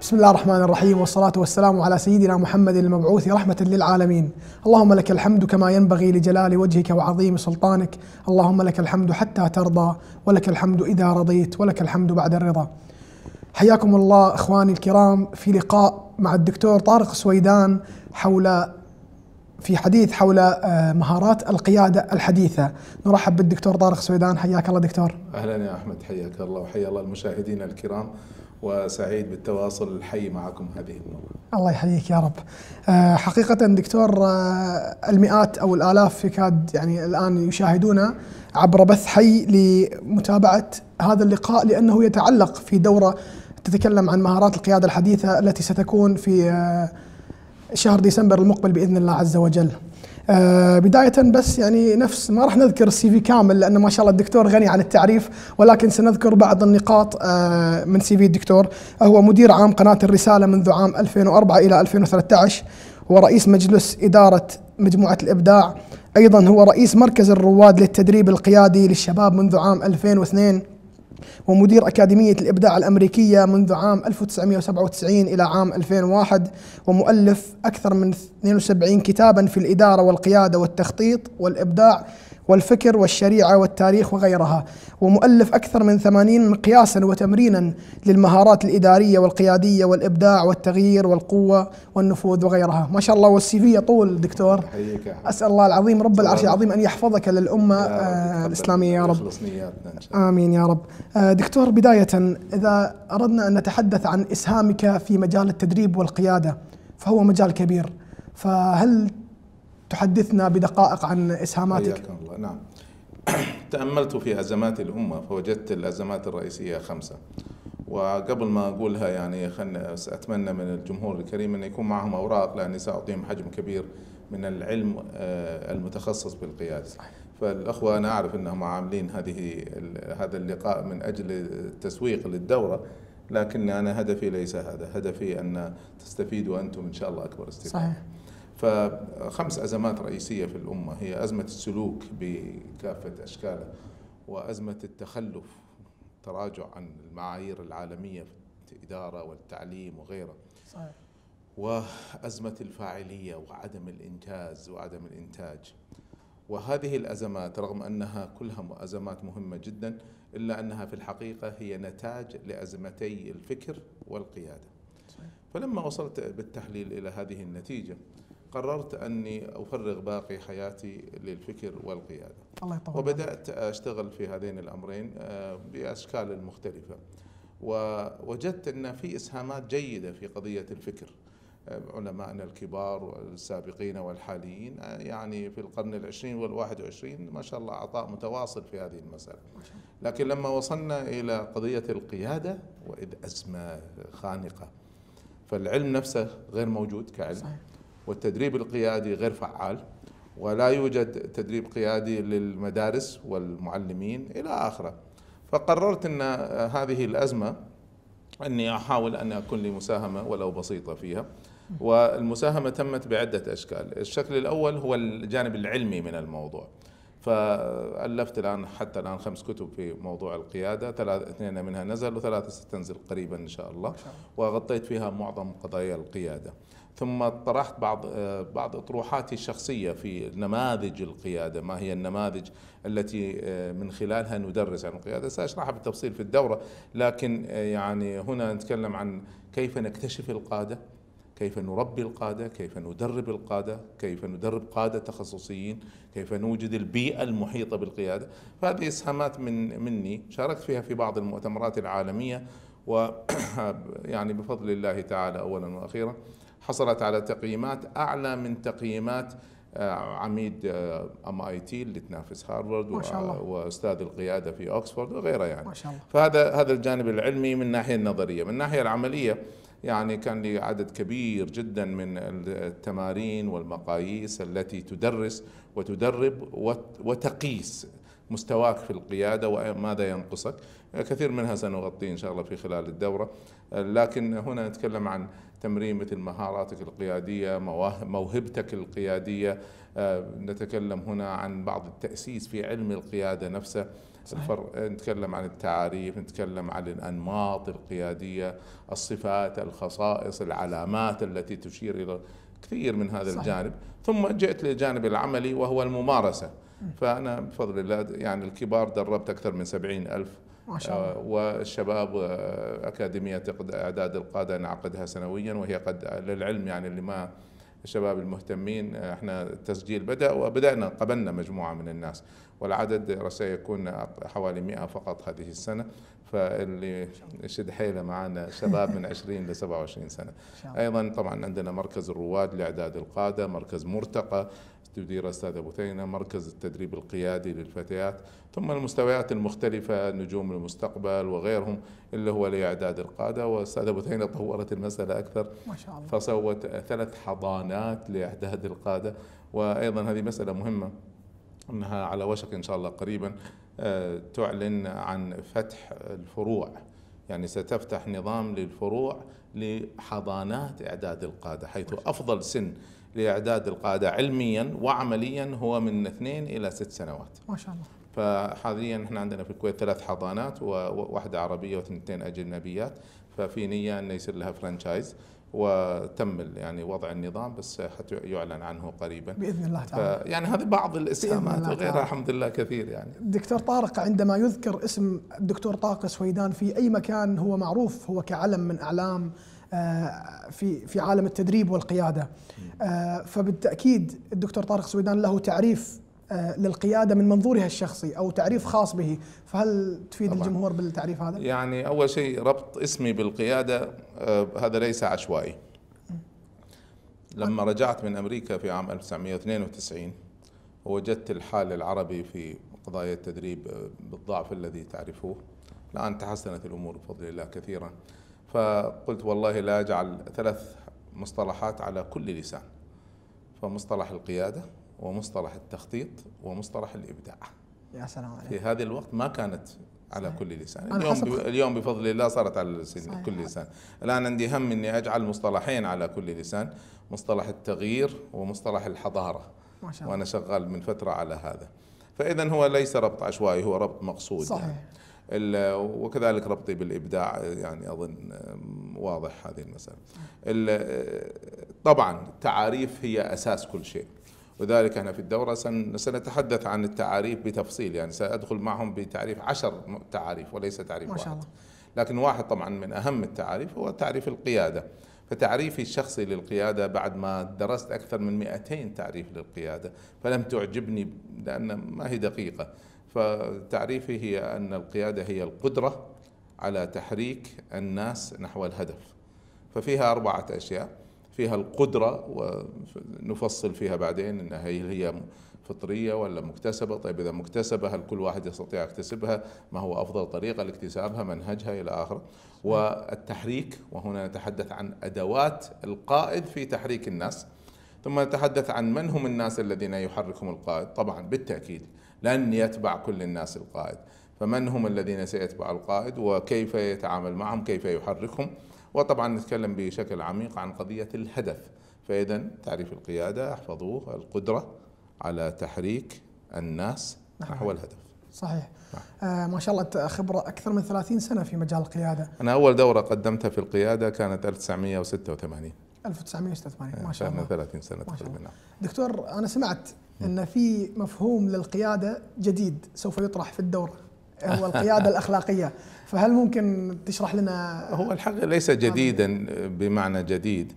بسم الله الرحمن الرحيم والصلاة والسلام على سيدنا محمد المبعوث رحمة للعالمين اللهم لك الحمد كما ينبغي لجلال وجهك وعظيم سلطانك اللهم لك الحمد حتى ترضى ولك الحمد إذا رضيت ولك الحمد بعد الرضا حياكم الله إخواني الكرام في لقاء مع الدكتور طارق سويدان حول في حديث حول آه، مهارات القيادة الحديثة نرحب بالدكتور طارق سويدان حياك الله دكتور أهلا يا أحمد حياك الله وحيا الله المشاهدين الكرام وسعيد بالتواصل الحي معكم هذه المرة الله يحييك يا رب آه، حقيقة دكتور آه، المئات أو الآلاف يكاد يعني الآن يشاهدونا عبر بث حي لمتابعة هذا اللقاء لأنه يتعلق في دورة تتكلم عن مهارات القيادة الحديثة التي ستكون في آه، شهر ديسمبر المقبل بإذن الله عز وجل آه، بداية بس يعني نفس ما راح نذكر السي في كامل لأن ما شاء الله الدكتور غني عن التعريف ولكن سنذكر بعض النقاط آه، من سي في الدكتور هو مدير عام قناة الرسالة منذ عام 2004 إلى 2013 هو رئيس مجلس إدارة مجموعة الإبداع أيضا هو رئيس مركز الرواد للتدريب القيادي للشباب منذ عام 2002 ومدير أكاديمية الإبداع الأمريكية منذ عام 1997 إلى عام 2001 ومؤلف أكثر من 72 كتابا في الإدارة والقيادة والتخطيط والإبداع والفكر والشريعة والتاريخ وغيرها ومؤلف أكثر من ثمانين مقياسا وتمرينا للمهارات الإدارية والقيادية والإبداع والتغيير والقوة والنفوذ وغيرها ما شاء الله والسيفية طول دكتور أسأل الله العظيم رب العرش العظيم أن يحفظك للأمة آه الإسلامية يا رب آمين يا رب آه دكتور بداية إذا أردنا أن نتحدث عن إسهامك في مجال التدريب والقيادة فهو مجال كبير فهل تحدثنا بدقائق عن إسهاماتك الله. نعم تأملت في أزمات الأمة فوجدت الأزمات الرئيسية خمسة وقبل ما أقولها يعني أتمنى من الجمهور الكريم أن يكون معهم أوراق لأني سأعطيهم حجم كبير من العلم آه، المتخصص بالقياده فالأخوة أنا أعرف أنهم عاملين هذه هذا اللقاء من أجل التسويق للدورة لكن أنا هدفي ليس هذا هدفي أن تستفيدوا أنتم إن شاء الله أكبر استفادة صحيح فخمس أزمات رئيسية في الأمة هي أزمة السلوك بكافة أشكاله وأزمة التخلف تراجع عن المعايير العالمية في الإدارة والتعليم وغيره صحيح. وأزمة الفاعلية وعدم الإنجاز وعدم الإنتاج وهذه الأزمات رغم أنها كلها أزمات مهمة جدا إلا أنها في الحقيقة هي نتاج لأزمتي الفكر والقيادة صحيح. فلما وصلت بالتحليل إلى هذه النتيجة قررت أني أفرغ باقي حياتي للفكر والقيادة الله يطول وبدأت أشتغل في هذين الأمرين آه، بأشكال مختلفه ووجدت أن في إسهامات جيدة في قضية الفكر آه، علمائنا الكبار والسابقين والحاليين آه، يعني في القرن العشرين والواحد وعشرين ما شاء الله عطاء متواصل في هذه المسألة لكن لما وصلنا إلى قضية القيادة وإذ أزمة خانقة فالعلم نفسه غير موجود كعلم صحيح. والتدريب القيادي غير فعال ولا يوجد تدريب قيادي للمدارس والمعلمين إلى آخره فقررت أن هذه الأزمة أني أحاول أن أكون لي مساهمة ولو بسيطة فيها والمساهمة تمت بعدة أشكال الشكل الأول هو الجانب العلمي من الموضوع فألفت الآن حتى الآن خمس كتب في موضوع القيادة ثلاث اثنين منها نزل وثلاثة ستنزل قريبا إن شاء الله وغطيت فيها معظم قضايا القيادة ثم طرحت بعض آه، بعض اطروحاتي الشخصيه في نماذج القياده، ما هي النماذج التي آه، من خلالها ندرس عن القياده، ساشرحها بالتفصيل في الدوره، لكن آه، يعني هنا نتكلم عن كيف نكتشف القاده، كيف نربي القاده، كيف ندرب القاده، كيف ندرب قاده تخصصيين، كيف نوجد البيئه المحيطه بالقياده، فهذه اسهامات من مني شاركت فيها في بعض المؤتمرات العالميه و يعني بفضل الله تعالى اولا واخيرا حصلت على تقييمات اعلى من تقييمات آه، عميد آه، ام اي تي اللي تنافس هارفرد ما شاء الله. واستاذ القياده في اوكسفورد وغيره يعني ما شاء الله. فهذا هذا الجانب العلمي من الناحيه النظريه من الناحيه العمليه يعني كان لي عدد كبير جدا من التمارين والمقاييس التي تدرس وتدرب وتقيس مستواك في القياده وماذا ينقصك كثير منها سنغطيه ان شاء الله في خلال الدوره لكن هنا نتكلم عن تمرين مثل مهاراتك القيادية موهبتك القيادية آه، نتكلم هنا عن بعض التأسيس في علم القيادة نفسه الفرق نتكلم عن التعاريف نتكلم عن الأنماط القيادية الصفات الخصائص العلامات التي تشير إلى كثير من هذا صحيح. الجانب ثم جئت للجانب العملي وهو الممارسة فأنا بفضل الله يعني الكبار دربت أكثر من سبعين ألف ما شاء الله. آه، والشباب آه، أكاديمية إعداد القادة نعقدها سنويا وهي قد للعلم يعني اللي ما الشباب المهتمين آه، احنا التسجيل بدا وبدانا قبلنا مجموعه من الناس والعدد سيكون حوالي 100 فقط هذه السنه فاللي يشد حيله معنا شباب من 20 ل 27 سنه. ايضا طبعا عندنا مركز الرواد لاعداد القاده، مركز مرتقى تدير أستاذ أبو ثينة مركز التدريب القيادي للفتيات ثم المستويات المختلفة نجوم المستقبل وغيرهم اللي هو لإعداد القادة وأستاذ أبو ثينة طورت المسألة أكثر ما شاء الله فسوت ثلاث حضانات لإعداد القادة وأيضا هذه مسألة مهمة أنها على وشك إن شاء الله قريبا آه، تعلن عن فتح الفروع يعني ستفتح نظام للفروع لحضانات إعداد القادة حيث أفضل سن لإعداد القادة علميا وعمليا هو من اثنين إلى ست سنوات ما شاء الله فحاليا احنا عندنا في الكويت ثلاث حضانات وواحدة عربية واثنتين أجنبيات ففي نية أن يصير لها فرانشايز وتم يعني وضع النظام بس يعلن عنه قريبا باذن الله تعالى يعني هذه بعض الاسهامات وغيرها الحمد لله كثير يعني دكتور طارق عندما يذكر اسم الدكتور طارق سويدان في اي مكان هو معروف هو كعلم من اعلام آه، في في عالم التدريب والقياده آه، فبالتاكيد الدكتور طارق سويدان له تعريف آه، للقياده من منظورها الشخصي او تعريف خاص به، فهل تفيد طبعا. الجمهور بالتعريف هذا؟ يعني اول شيء ربط اسمي بالقياده آه، هذا ليس عشوائي. لما رجعت من امريكا في عام 1992 وجدت الحال العربي في قضايا التدريب آه، بالضعف الذي تعرفوه الآن تحسنت الأمور بفضل الله كثيرا فقلت والله لا أجعل ثلاث مصطلحات على كل لسان فمصطلح القيادة ومصطلح التخطيط ومصطلح الابداع يا سلام عليك في هذا الوقت ما كانت على صحيح. كل لسان اليوم ب... اليوم بفضل الله صارت على لسان صحيح. كل لسان الان عندي هم اني اجعل مصطلحين على كل لسان مصطلح التغيير ومصطلح الحضاره ما شاء الله. وانا شغال من فتره على هذا فاذا هو ليس ربط عشوائي هو ربط مقصود يعني. صحيح يعني. وكذلك ربطي بالابداع يعني اظن واضح هذه المساله طبعا التعاريف هي اساس كل شيء وذلك أنا في الدورة سنتحدث عن التعاريف بتفصيل يعني سأدخل معهم بتعريف عشر تعاريف وليس تعريف ما شاء الله. واحد لكن واحد طبعا من أهم التعاريف هو تعريف القيادة فتعريفي الشخصي للقيادة بعد ما درست أكثر من 200 تعريف للقيادة فلم تعجبني لأن ما هي دقيقة فتعريفي هي أن القيادة هي القدرة على تحريك الناس نحو الهدف ففيها أربعة أشياء فيها القدرة ونفصل فيها بعدين أنها هي فطرية ولا مكتسبة طيب إذا مكتسبة هل كل واحد يستطيع يكتسبها ما هو أفضل طريقة لاكتسابها منهجها إلى آخره والتحريك وهنا نتحدث عن أدوات القائد في تحريك الناس ثم نتحدث عن من هم الناس الذين يحركهم القائد طبعا بالتأكيد لن يتبع كل الناس القائد فمن هم الذين سيتبع القائد وكيف يتعامل معهم كيف يحركهم وطبعا نتكلم بشكل عميق عن قضية الهدف فإذا تعريف القيادة احفظوه القدرة على تحريك الناس نعم. نحو الهدف صحيح نعم. آه ما شاء الله خبرة أكثر من 30 سنة في مجال القيادة أنا أول دورة قدمتها في القيادة كانت 1986 1986 إيه، ما شاء الله 30 سنة تقريبا نعم. دكتور أنا سمعت أن في مفهوم للقيادة جديد سوف يطرح في الدورة هو القيادة الأخلاقية فهل ممكن تشرح لنا هو الحق ليس آه. جديدا آه، بمعنى جديد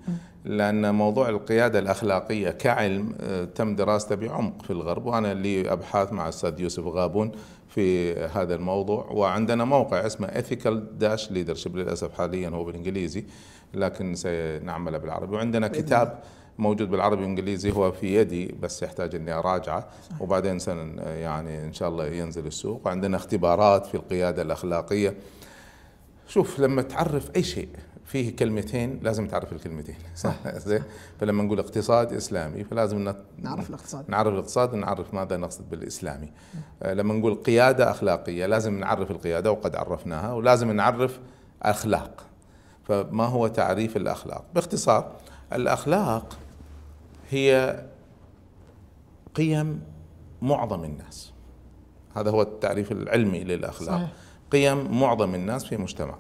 لأن موضوع القيادة الأخلاقية كعلم آه، تم دراسته بعمق في الغرب وأنا لي أبحاث مع الأستاذ يوسف غابون في هذا الموضوع وعندنا موقع اسمه ethical dash leadership للأسف حاليا هو بالإنجليزي لكن سنعمله بالعربي وعندنا كتاب موجود بالعربي والانجليزي هو في يدي بس يحتاج اني اراجعه وبعدين سن يعني ان شاء الله ينزل السوق وعندنا اختبارات في القياده الاخلاقيه شوف لما تعرف اي شيء فيه كلمتين لازم تعرف الكلمتين صح زين فلما نقول اقتصاد اسلامي فلازم نت... نعرف الاقتصاد نعرف الاقتصاد ونعرف ماذا نقصد بالاسلامي آه، لما نقول قياده اخلاقيه لازم نعرف القياده وقد عرفناها ولازم نعرف اخلاق فما هو تعريف الاخلاق باختصار الاخلاق هي قيم معظم الناس هذا هو التعريف العلمي للاخلاق صحيح. قيم معظم الناس في مجتمع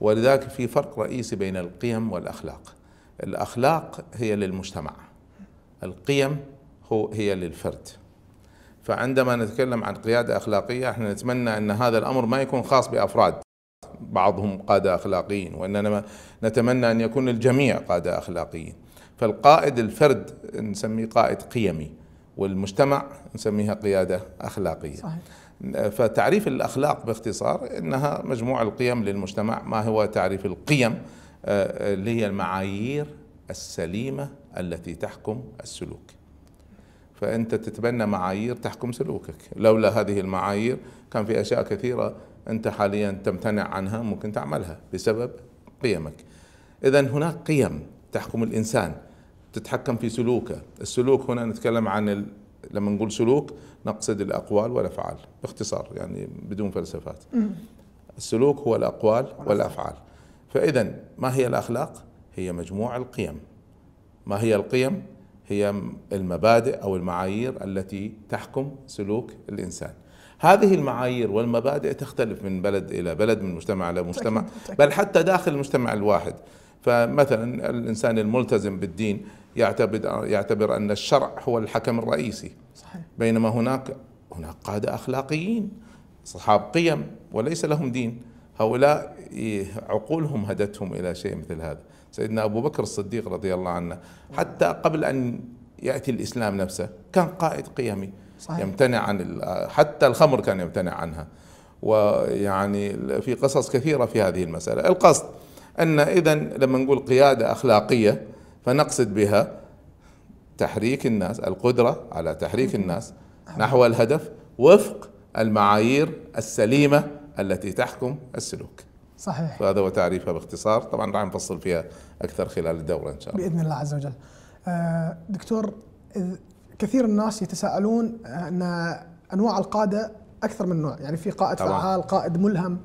ولذلك في فرق رئيسي بين القيم والاخلاق الاخلاق هي للمجتمع القيم هو هي للفرد فعندما نتكلم عن قياده اخلاقيه احنا نتمنى ان هذا الامر ما يكون خاص بافراد بعضهم قاده اخلاقيين وانما نتمنى ان يكون الجميع قاده اخلاقيين فالقائد الفرد نسميه قائد قيمي والمجتمع نسميها قيادة أخلاقية صحيح. فتعريف الأخلاق باختصار أنها مجموع القيم للمجتمع ما هو تعريف القيم آه، اللي هي المعايير السليمة التي تحكم السلوك فأنت تتبنى معايير تحكم سلوكك لولا هذه المعايير كان في أشياء كثيرة أنت حاليا تمتنع عنها ممكن تعملها بسبب قيمك إذا هناك قيم تحكم الإنسان تتحكم في سلوكه السلوك هنا نتكلم عن ال... لما نقول سلوك نقصد الأقوال والأفعال باختصار يعني بدون فلسفات السلوك هو الأقوال والأفعال فإذا ما هي الأخلاق؟ هي مجموع القيم ما هي القيم؟ هي المبادئ أو المعايير التي تحكم سلوك الإنسان هذه المعايير والمبادئ تختلف من بلد إلى بلد من مجتمع إلى مجتمع بل حتى داخل المجتمع الواحد فمثلا الإنسان الملتزم بالدين يعتبر يعتبر ان الشرع هو الحكم الرئيسي صحيح. بينما هناك هناك قاده اخلاقيين اصحاب قيم وليس لهم دين هؤلاء إيه، عقولهم هدتهم الى شيء مثل هذا سيدنا ابو بكر الصديق رضي الله عنه حتى قبل ان ياتي الاسلام نفسه كان قائد قيمي صحيح. يمتنع عن حتى الخمر كان يمتنع عنها ويعني في قصص كثيره في هذه المساله القصد ان اذا لما نقول قياده اخلاقيه فنقصد بها تحريك الناس القدرة على تحريك الناس نحو الهدف وفق المعايير السليمة التي تحكم السلوك صحيح فهذا هو تعريفها باختصار طبعا راح نفصل فيها أكثر خلال الدورة إن شاء الله بإذن الله عز وجل آه، دكتور كثير الناس يتساءلون أن أنواع القادة أكثر من نوع يعني في قائد طبعا. فعال قائد ملهم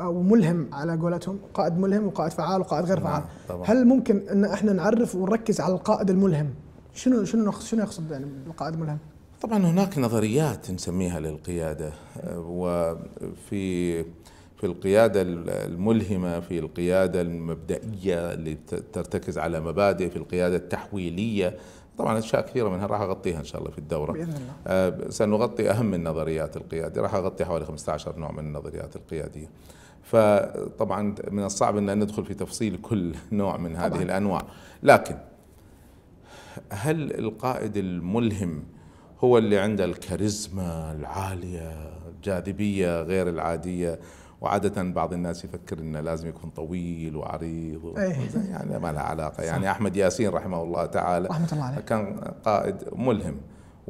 او ملهم على قولتهم قائد ملهم وقائد فعال وقائد غير نعم، فعال طبعا. هل ممكن ان احنا نعرف ونركز على القائد الملهم شنو شنو شنو يقصد يعني بالقائد الملهم طبعا هناك نظريات نسميها للقياده وفي في القيادة الملهمة في القيادة المبدئية اللي ترتكز على مبادئ في القيادة التحويلية طبعا أشياء كثيرة منها راح أغطيها إن شاء الله في الدورة بإذن الله. آه، سنغطي أهم النظريات القيادية راح أغطي حوالي 15 نوع من النظريات القيادية فطبعا من الصعب ان ندخل في تفصيل كل نوع من هذه طبعا. الانواع لكن هل القائد الملهم هو اللي عنده الكاريزما العاليه جاذبيه غير العاديه وعادة بعض الناس يفكر انه لازم يكون طويل وعريض إيه. يعني ما لها علاقة يعني أحمد ياسين رحمه الله تعالى رحمة الله عليه. كان قائد ملهم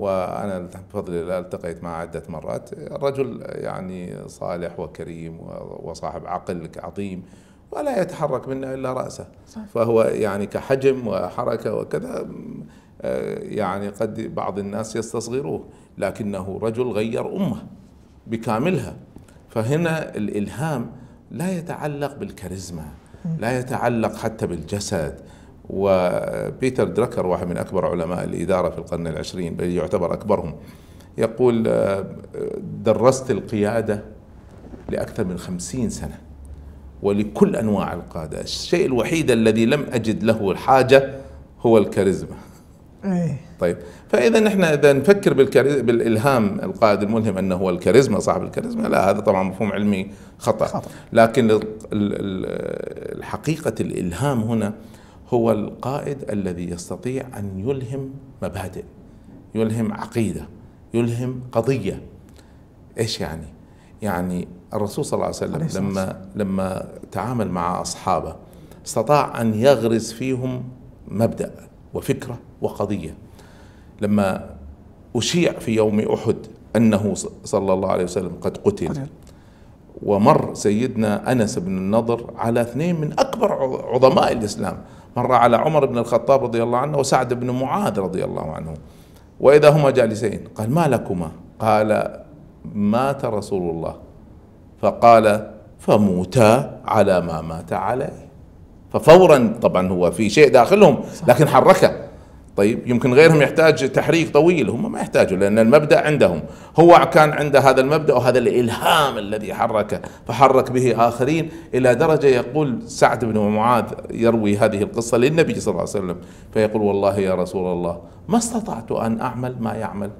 وانا بفضل الله التقيت معه عده مرات الرجل يعني صالح وكريم وصاحب عقل عظيم ولا يتحرك منا الا راسه صح. فهو يعني كحجم وحركه وكذا آه، يعني قد بعض الناس يستصغروه لكنه رجل غير امه بكاملها فهنا الالهام لا يتعلق بالكاريزما لا يتعلق حتى بالجسد وبيتر دراكر واحد من أكبر علماء الإدارة في القرن العشرين بل يعتبر أكبرهم يقول آه، درست القيادة لأكثر من خمسين سنة ولكل أنواع القادة الشيء الوحيد الذي لم أجد له الحاجة هو الكاريزما إيه. طيب فاذا نحن اذا نفكر بالالهام القائد الملهم انه هو الكاريزما صاحب الكاريزما لا هذا طبعا مفهوم علمي خطا, خطأ. لكن الحقيقه الالهام هنا هو القائد الذي يستطيع ان يلهم مبادئ يلهم عقيده يلهم قضيه ايش يعني؟ يعني الرسول صلى الله عليه وسلم عليه لما لما تعامل مع اصحابه استطاع ان يغرس فيهم مبدا وفكره وقضيه لما اشيع في يوم احد انه صلى الله عليه وسلم قد قتل ومر سيدنا انس بن النضر على اثنين من اكبر عظماء الاسلام مر على عمر بن الخطاب رضي الله عنه وسعد بن معاذ رضي الله عنه وإذا هما جالسين قال ما لكما قال مات رسول الله فقال فموتا على ما مات عليه ففورا طبعا هو في شيء داخلهم لكن حركه طيب يمكن غيرهم يحتاج تحريك طويل هم ما يحتاجوا لان المبدا عندهم هو كان عنده هذا المبدا وهذا الالهام الذي حركه فحرك به اخرين الى درجه يقول سعد بن معاذ يروي هذه القصه للنبي صلى الله عليه وسلم فيقول والله يا رسول الله ما استطعت ان اعمل ما يعمل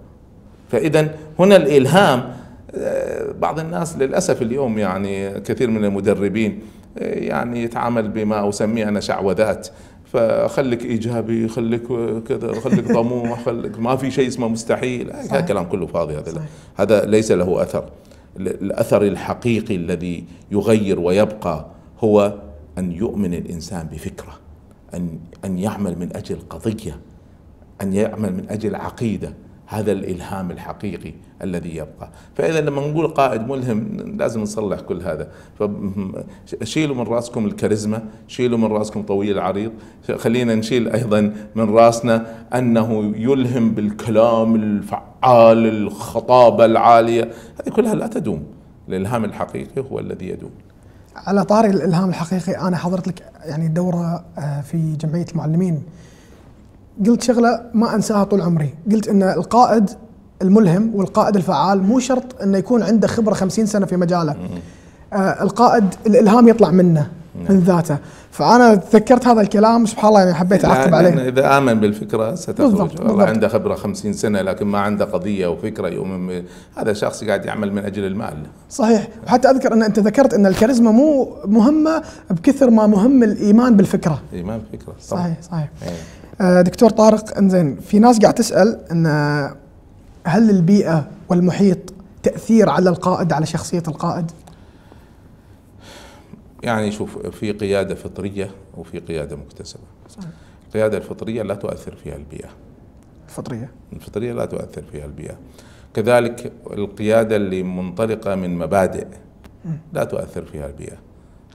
فاذا هنا الالهام آه، بعض الناس للاسف اليوم يعني كثير من المدربين آه، يعني يتعامل بما اسميه انا شعوذات فخليك ايجابي خليك كذا خليك طموح خليك ما في شيء اسمه مستحيل هذا كلام كله فاضي هذا صحيح. هذا ليس له اثر الاثر الحقيقي الذي يغير ويبقى هو ان يؤمن الانسان بفكره ان ان يعمل من اجل قضيه ان يعمل من اجل عقيده هذا الالهام الحقيقي الذي يبقى فاذا لما نقول قائد ملهم لازم نصلح كل هذا فشيلوا من راسكم الكاريزما شيلوا من راسكم طويل العريض خلينا نشيل ايضا من راسنا انه يلهم بالكلام الفعال الخطابه العاليه هذه كلها لا تدوم الالهام الحقيقي هو الذي يدوم على طاري الالهام الحقيقي انا حضرت لك يعني دوره آه، في جمعيه المعلمين قلت شغله ما انساها طول عمري قلت ان القائد الملهم والقائد الفعال مو شرط انه يكون عنده خبره 50 سنه في مجاله آه القائد الالهام يطلع منه نعم. من ذاته فانا تذكرت هذا الكلام سبحان الله يعني حبيت اعقب عليه اذا امن بالفكره ستخرج بالضبط. والله عنده خبره 50 سنه لكن ما عنده قضيه وفكره يؤمن هذا شخص قاعد يعمل من اجل المال صحيح وحتى اذكر ان انت ذكرت ان الكاريزما مو مهمه بكثر ما مهم الايمان بالفكره ايمان بالفكره صحيح صحيح, صحيح. إيه. آه، دكتور طارق انزين في ناس قاعد تسال ان آه، هل البيئه والمحيط تاثير على القائد على شخصيه القائد؟ يعني شوف في قياده فطريه وفي قياده مكتسبه. صحيح. القياده الفطريه لا تؤثر فيها البيئه. الفطريه؟ الفطريه لا تؤثر فيها البيئه. كذلك القياده اللي منطلقه من مبادئ لا تؤثر فيها البيئه.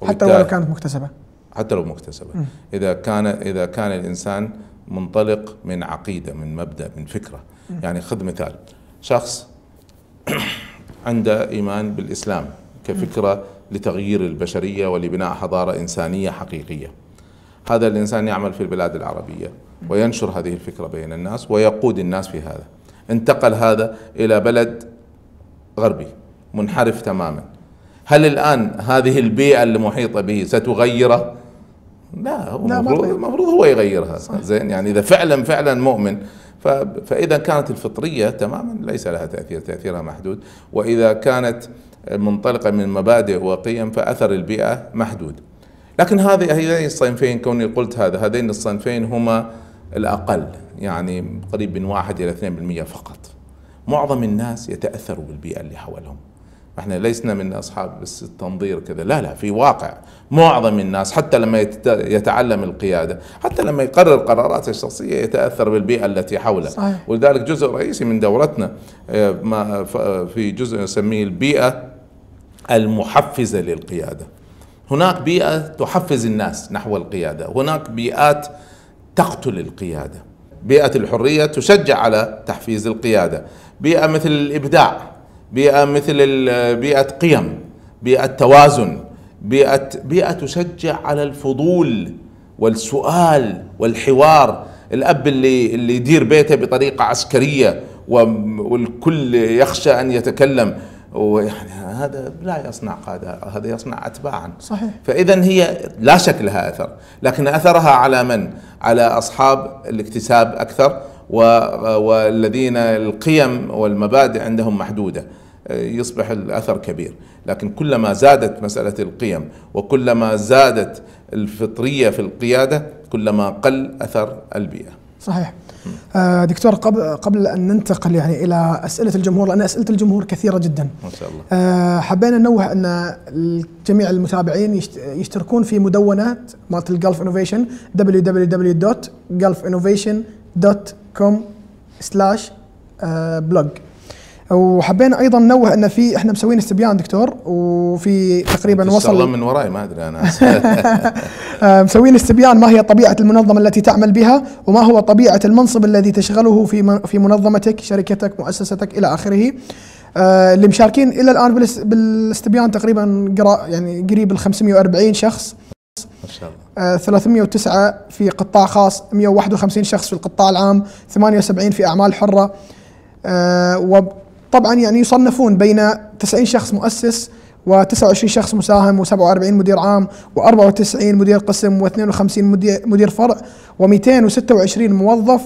حتى ولو كانت مكتسبه؟ حتى لو مكتسبه. م. اذا كان اذا كان الانسان منطلق من عقيده من مبدا من فكره يعني خذ مثال شخص عنده ايمان بالاسلام كفكره لتغيير البشريه ولبناء حضاره انسانيه حقيقيه هذا الانسان يعمل في البلاد العربيه وينشر هذه الفكره بين الناس ويقود الناس في هذا انتقل هذا الى بلد غربي منحرف تماما هل الان هذه البيئه المحيطه به ستغيره لا هو المفروض المفروض هو يغيرها زين يعني اذا فعلا فعلا مؤمن فاذا كانت الفطريه تماما ليس لها تاثير تاثيرها محدود واذا كانت منطلقه من مبادئ وقيم فاثر البيئه محدود لكن هذه هذين الصنفين كوني قلت هذا هذين الصنفين هما الاقل يعني قريب من واحد الى 2% فقط معظم الناس يتاثروا بالبيئه اللي حولهم احنا لسنا من اصحاب بس التنظير كذا لا لا في واقع معظم الناس حتى لما يتعلم القياده حتى لما يقرر قراراته الشخصيه يتاثر بالبيئه التي حوله صحيح. ولذلك جزء رئيسي من دورتنا آه، في جزء نسميه البيئه المحفزه للقياده هناك بيئه تحفز الناس نحو القياده هناك بيئات تقتل القياده بيئه الحريه تشجع على تحفيز القياده بيئه مثل الابداع بيئه مثل بيئه قيم بيئه توازن بيئه بيئه تشجع على الفضول والسؤال والحوار الاب اللي اللي يدير بيته بطريقه عسكريه والكل يخشى ان يتكلم ويعني هذا لا يصنع قادة هذا يصنع أتباعا صحيح فإذا هي لا شك لها أثر لكن أثرها على من؟ على أصحاب الاكتساب أكثر والذين القيم والمبادئ عندهم محدوده يصبح الاثر كبير، لكن كلما زادت مساله القيم وكلما زادت الفطريه في القياده كلما قل اثر البيئه. صحيح. آه، دكتور قبل ان ننتقل يعني الى اسئله الجمهور لان اسئله الجمهور كثيره جدا. ما شاء الله. آه، حبينا ننوه ان جميع المتابعين يشتركون في مدونات مالت الجلف انوفيشن www.gulfinnovation.com كوم سلاش بلوج وحبينا ايضا ننوه ان في احنا مسوين استبيان دكتور وفي تقريبا وصل من وراي ما ادري انا آه، مسوين استبيان ما هي طبيعه المنظمه التي تعمل بها وما هو طبيعه المنصب الذي تشغله في في منظمتك شركتك مؤسستك الى اخره آه، اللي مشاركين الى الان بالاستبيان تقريبا يعني قريب ال 540 شخص ما شاء الله 309 آه، في قطاع خاص 151 شخص في القطاع العام 78 في اعمال حره آه، وطبعا يعني يصنفون بين 90 شخص مؤسس و29 شخص مساهم و47 مدير عام و94 مدير قسم و52 مدير مدير فرع و226 موظف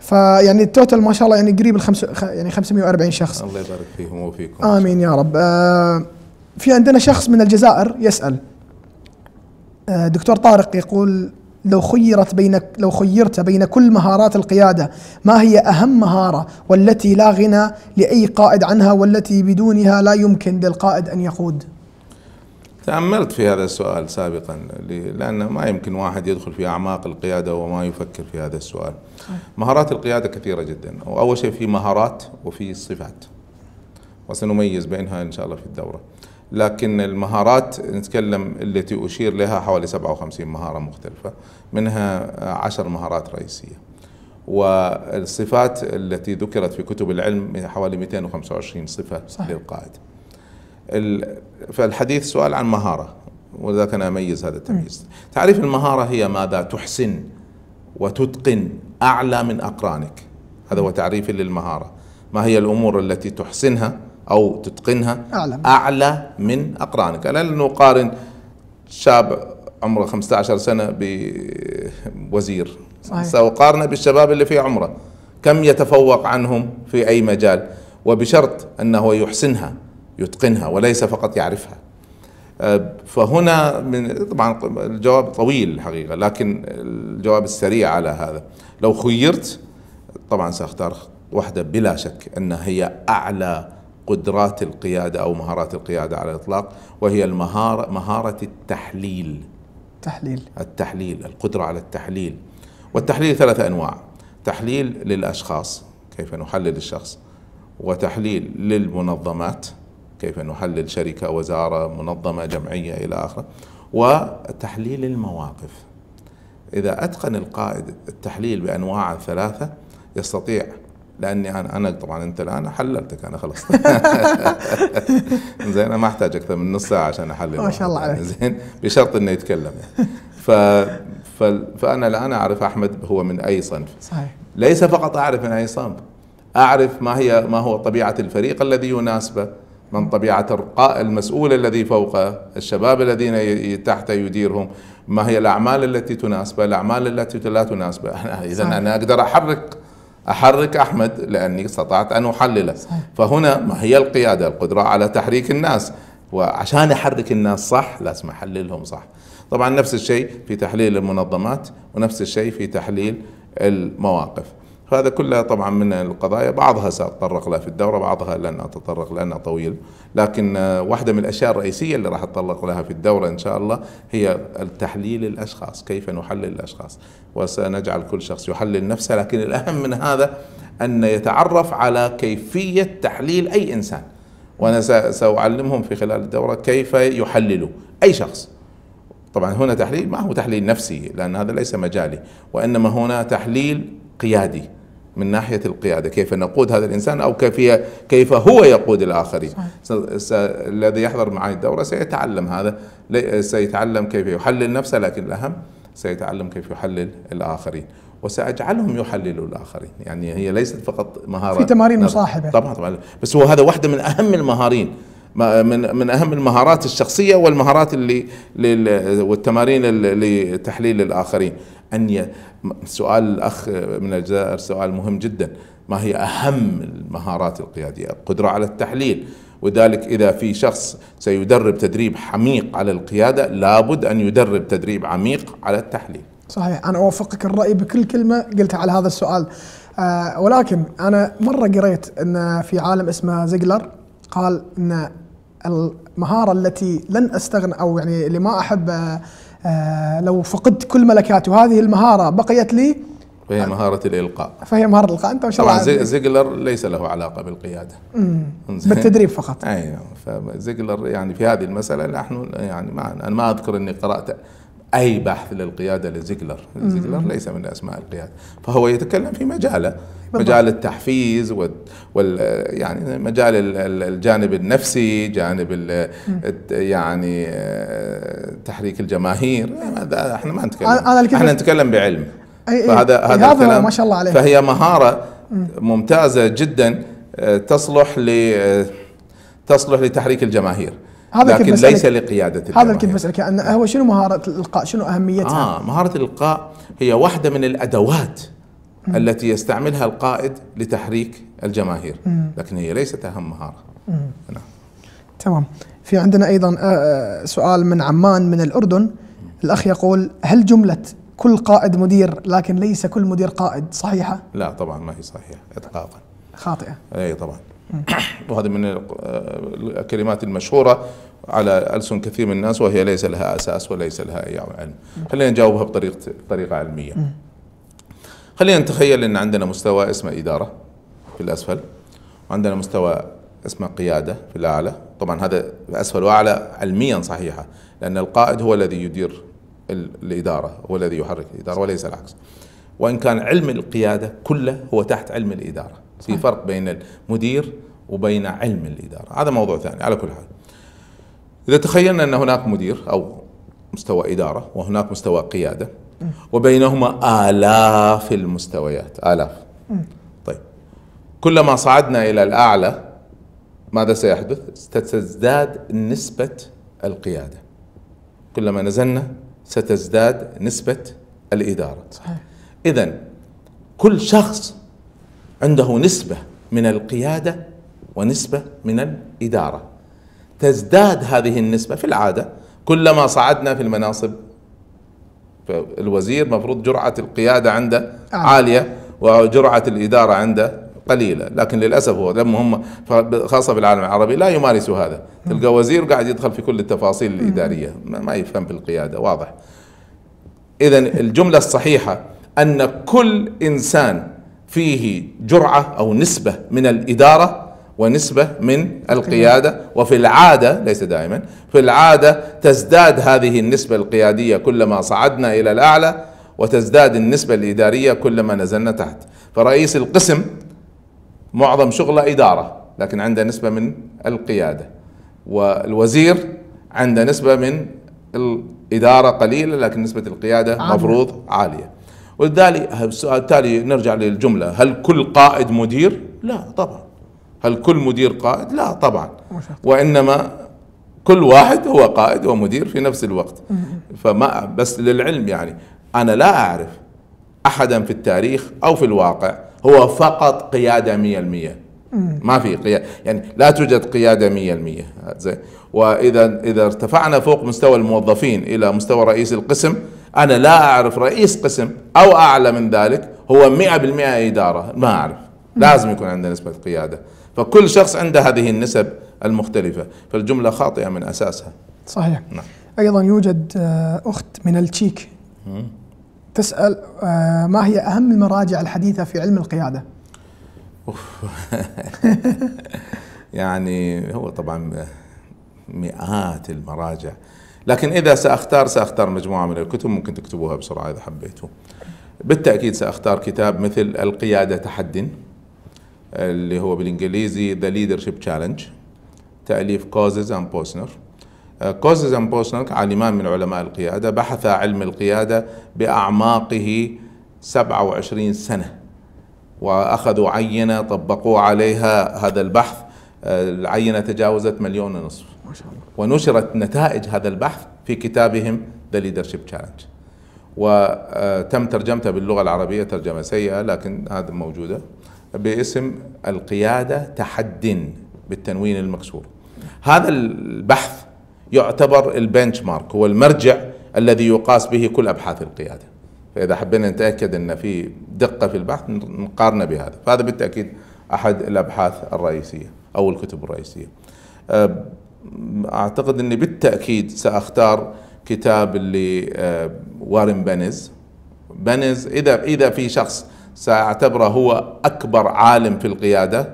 فيعني التوتل ما شاء الله يعني قريب الخمس يعني 540 شخص الله يبارك فيهم وفيكم امين يا رب آه في عندنا شخص من الجزائر يسال آه، دكتور طارق يقول لو خيرت بين لو خيرت بين كل مهارات القياده ما هي اهم مهاره والتي لا غنى لاي قائد عنها والتي بدونها لا يمكن للقائد ان يقود تاملت في هذا السؤال سابقا لان ما يمكن واحد يدخل في اعماق القياده وما يفكر في هذا السؤال مهارات القياده كثيره جدا اول شيء في مهارات وفي صفات وسنميز بينها ان شاء الله في الدوره لكن المهارات نتكلم التي أشير لها حوالي 57 مهارة مختلفة منها عشر مهارات رئيسية والصفات التي ذكرت في كتب العلم حوالي 225 صفة صح. للقائد فالحديث سؤال عن مهارة ولذلك أنا أميز هذا التمييز تعريف المهارة هي ماذا تحسن وتتقن أعلى من أقرانك هذا هو تعريف للمهارة ما هي الأمور التي تحسنها أو تتقنها أعلى, أعلى من أقرانك أنا لن أقارن شاب عمره 15 سنة بوزير سأقارنه بالشباب اللي في عمره كم يتفوق عنهم في أي مجال وبشرط أنه يحسنها يتقنها وليس فقط يعرفها فهنا من طبعا الجواب طويل الحقيقه لكن الجواب السريع على هذا لو خيرت طبعا ساختار واحده بلا شك انها هي اعلى قدرات القيادة أو مهارات القيادة على الإطلاق وهي المهارة مهارة التحليل تحليل التحليل القدرة على التحليل والتحليل ثلاثة أنواع تحليل للأشخاص كيف نحلل الشخص وتحليل للمنظمات كيف نحلل شركة وزارة منظمة جمعية إلى آخره وتحليل المواقف إذا أتقن القائد التحليل بأنواع ثلاثة يستطيع لاني انا انا طبعا انت الان حللتك انا خلاص زين انا ما احتاج اكثر من نص ساعه عشان احلل ما شاء الله عليك يعني زين بشرط انه يتكلم يعني ف فانا الان اعرف احمد هو من اي صنف صحيح ليس فقط اعرف من اي صنف اعرف ما هي ما هو طبيعه الفريق الذي يناسبه من طبيعه الرقاء المسؤول الذي فوقه الشباب الذين تحته يديرهم ما هي الاعمال التي تناسبه الاعمال التي لا تناسبه اذا انا اقدر احرك أحرك أحمد لأني استطعت أن أحلله صحيح. فهنا ما هي القيادة القدرة على تحريك الناس وعشان أحرك الناس صح لازم أحللهم صح طبعا نفس الشيء في تحليل المنظمات ونفس الشيء في تحليل المواقف فهذا كلها طبعا من القضايا بعضها سأتطرق لها في الدورة بعضها لن أتطرق لأنها طويل لكن آه، واحدة من الأشياء الرئيسية اللي راح أتطرق لها في الدورة إن شاء الله هي التحليل الأشخاص كيف نحلل الأشخاص وسنجعل كل شخص يحلل نفسه لكن الأهم من هذا أن يتعرف على كيفية تحليل أي إنسان وأنا سأعلمهم في خلال الدورة كيف يحللوا أي شخص طبعا هنا تحليل ما هو تحليل نفسي لأن هذا ليس مجالي وإنما هنا تحليل قيادي من ناحية القيادة كيف نقود هذا الإنسان أو كيف كيف هو يقود الآخرين الذي يحضر معي الدورة سيتعلم هذا سيتعلم كيف يحلل نفسه لكن الأهم سيتعلم كيف يحلل الآخرين وساجعلهم يحللوا الاخرين يعني هي ليست فقط مهاره في تمارين مصاحبه طبعا طبعا بس هو هذا واحده من اهم المهارين من من اهم المهارات الشخصيه والمهارات اللي والتمارين لتحليل الاخرين ان سؤال الاخ من الجزائر سؤال مهم جدا ما هي اهم المهارات القياديه القدره على التحليل وذلك اذا في شخص سيدرب تدريب عميق على القياده لابد ان يدرب تدريب عميق على التحليل صحيح انا اوافقك الراي بكل كلمه قلتها على هذا السؤال أه ولكن انا مره قريت ان في عالم اسمه زيجلر قال ان المهاره التي لن استغنى او يعني اللي ما احب آه، آه، لو فقدت كل ملكاتي وهذه المهاره بقيت لي فهي مهارة الإلقاء فهي مهارة الإلقاء أنت ما شاء الله طبعا زيجلر ليس له علاقة بالقيادة بالتدريب فقط أيوه فزيجلر يعني في هذه المسألة نحن يعني ما أنا ما أذكر أني قرأت أي بحث للقيادة لزيجلر زيجلر ليس من أسماء القيادة فهو يتكلم في مجاله مجال التحفيز وال يعني مجال الجانب النفسي جانب يعني آه، تحريك الجماهير احنا ما نتكلم احنا نتكلم بعلم فهذا هذا الكلام ما شاء الله عليه فهي مهاره ممتازه جدا آه، تصلح ل آه، تصلح لتحريك الجماهير هذا لكن كيف ليس لقياده هذا كيف بسالك هو شنو مهاره الالقاء شنو اهميتها؟ اه مهاره الالقاء هي واحده من الادوات مم. التي يستعملها القائد لتحريك الجماهير مم. لكن هي ليست أهم مهارة نعم. تمام في عندنا أيضا آه، آه، سؤال من عمان من الأردن الأخ يقول هل جملة كل قائد مدير لكن ليس كل مدير قائد صحيحة؟ لا طبعا ما هي صحيحة إطلاقا خاطئة أي طبعا وهذه من آه، الكلمات المشهورة على ألسن كثير من الناس وهي ليس لها أساس وليس لها أي علم خلينا نجاوبها بطريقة طريقة علمية خلينا نتخيل ان عندنا مستوى اسمه اداره في الاسفل وعندنا مستوى اسمه قياده في الاعلى طبعا هذا اسفل واعلى علميا صحيحه لان القائد هو الذي يدير الاداره هو الذي يحرك الاداره وليس العكس وان كان علم القياده كله هو تحت علم الاداره في فرق بين المدير وبين علم الاداره هذا موضوع ثاني على كل حال اذا تخيلنا ان هناك مدير او مستوى اداره وهناك مستوى قياده وبينهما آلاف المستويات آلاف طيب كلما صعدنا إلى الأعلى ماذا سيحدث؟ ستزداد نسبة القيادة كلما نزلنا ستزداد نسبة الإدارة إذا كل شخص عنده نسبة من القيادة ونسبة من الإدارة تزداد هذه النسبة في العادة كلما صعدنا في المناصب فالوزير مفروض جرعة القيادة عنده آه. عالية وجرعة الإدارة عنده قليلة لكن للأسف هو لما هم خاصة في العالم العربي لا يمارسوا هذا آه. تلقى وزير قاعد يدخل في كل التفاصيل آه. الإدارية ما يفهم بالقيادة واضح إذا الجملة الصحيحة أن كل إنسان فيه جرعة أو نسبة من الإدارة ونسبة من القيادة وفي العادة ليس دائما في العادة تزداد هذه النسبة القيادية كلما صعدنا إلى الأعلى وتزداد النسبة الإدارية كلما نزلنا تحت فرئيس القسم معظم شغله إدارة لكن عنده نسبة من القيادة والوزير عنده نسبة من الإدارة قليلة لكن نسبة القيادة مفروض عالية ولذلك السؤال التالي نرجع للجملة هل كل قائد مدير؟ لا طبعا هل كل مدير قائد لا طبعا وانما كل واحد هو قائد ومدير في نفس الوقت فما بس للعلم يعني انا لا اعرف احدا في التاريخ او في الواقع هو فقط قياده 100% ما في قياده يعني لا توجد قياده 100% زين واذا اذا ارتفعنا فوق مستوى الموظفين الى مستوى رئيس القسم انا لا اعرف رئيس قسم او اعلى من ذلك هو 100% اداره ما اعرف لازم يكون عندنا نسبه قياده فكل شخص عنده هذه النسب المختلفة فالجملة خاطئة من أساسها صحيح نعم. أيضا يوجد آه، أخت من التشيك تسأل آه، ما هي أهم المراجع الحديثة في علم القيادة يعني هو طبعا مئات المراجع لكن إذا سأختار سأختار مجموعة من الكتب ممكن تكتبوها بسرعة إذا حبيتوا بالتأكيد سأختار كتاب مثل القيادة تحد اللي هو بالانجليزي ذا ليدرشيب تشالنج تاليف كوزز اند بوسنر آه، كوزز اند بوسنر عالمان من علماء القياده بحث علم القياده باعماقه 27 سنه واخذوا عينه طبقوا عليها هذا البحث آه، العينه تجاوزت مليون ونصف ما شاء الله ونشرت نتائج هذا البحث في كتابهم ذا ليدرشيب تشالنج وتم ترجمتها باللغه العربيه ترجمه سيئه لكن هذا موجوده باسم القيادة تحد بالتنوين المكسور هذا البحث يعتبر البنش مارك هو المرجع الذي يقاس به كل أبحاث القيادة فإذا حبينا نتأكد أن في دقة في البحث نقارن بهذا فهذا بالتأكيد أحد الأبحاث الرئيسية أو الكتب الرئيسية أعتقد أني بالتأكيد سأختار كتاب لوارن بنز بنز إذا إذا في شخص سأعتبره هو أكبر عالم في القيادة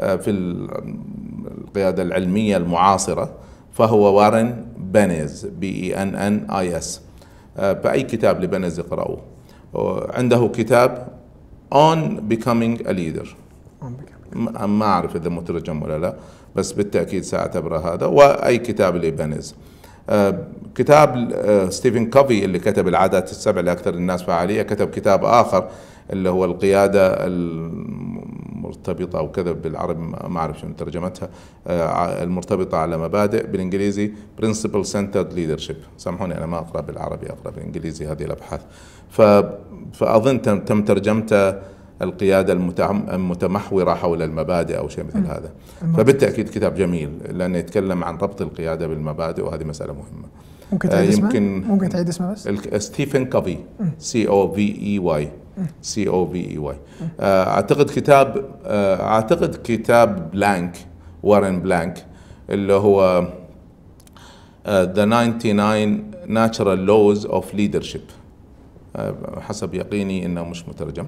آه، في القيادة العلمية المعاصرة فهو وارن بنيز بي إي أن أن آي إس فأي آه، كتاب لبنيز اقرأوه آه، عنده كتاب On Becoming a Leader ما أعرف إذا مترجم ولا لا بس بالتأكيد سأعتبره هذا وأي كتاب لبنيز كتاب ستيفن كوفي اللي كتب العادات السبع لأكثر الناس فعالية كتب كتاب آخر اللي هو القيادة المرتبطة أو كذا بالعربي ما أعرف شنو ترجمتها آه، المرتبطة على مبادئ بالإنجليزي Principle Centered Leadership سامحوني أنا ما أقرأ بالعربي أقرأ بالإنجليزي هذه الأبحاث فأظن تم ترجمته القياده المتمحوره حول المبادئ او شيء مثل هذا فبالتاكيد كتاب جميل لانه يتكلم عن ربط القياده بالمبادئ وهذه مساله مهمه ممكن آه، تعيد اسمه؟ ممكن تعيد اسمه بس؟ ستيفن كوفي سي او في اي واي سي او في اي واي اعتقد كتاب uh, اعتقد كتاب بلانك وارن بلانك اللي هو ذا 99 ناتشرال لوز اوف ليدرشيب حسب يقيني انه مش مترجم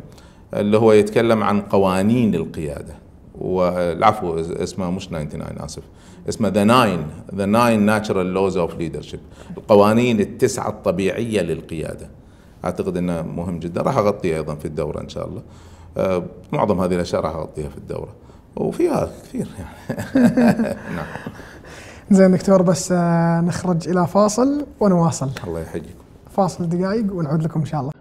اللي هو يتكلم عن قوانين القياده والعفو uh, اسمه مش 99 اسف اسمه ذا ناين ذا ناين ناتشرال لوز اوف ليدرشيب القوانين التسعه الطبيعيه للقياده اعتقد انه مهم جدا راح اغطيه ايضا في الدوره ان شاء الله أه، معظم هذه الاشياء راح اغطيها في الدوره وفيها كثير يعني نعم زين دكتور بس آه، نخرج الى فاصل ونواصل الله يحييكم فاصل دقائق ونعود لكم ان شاء الله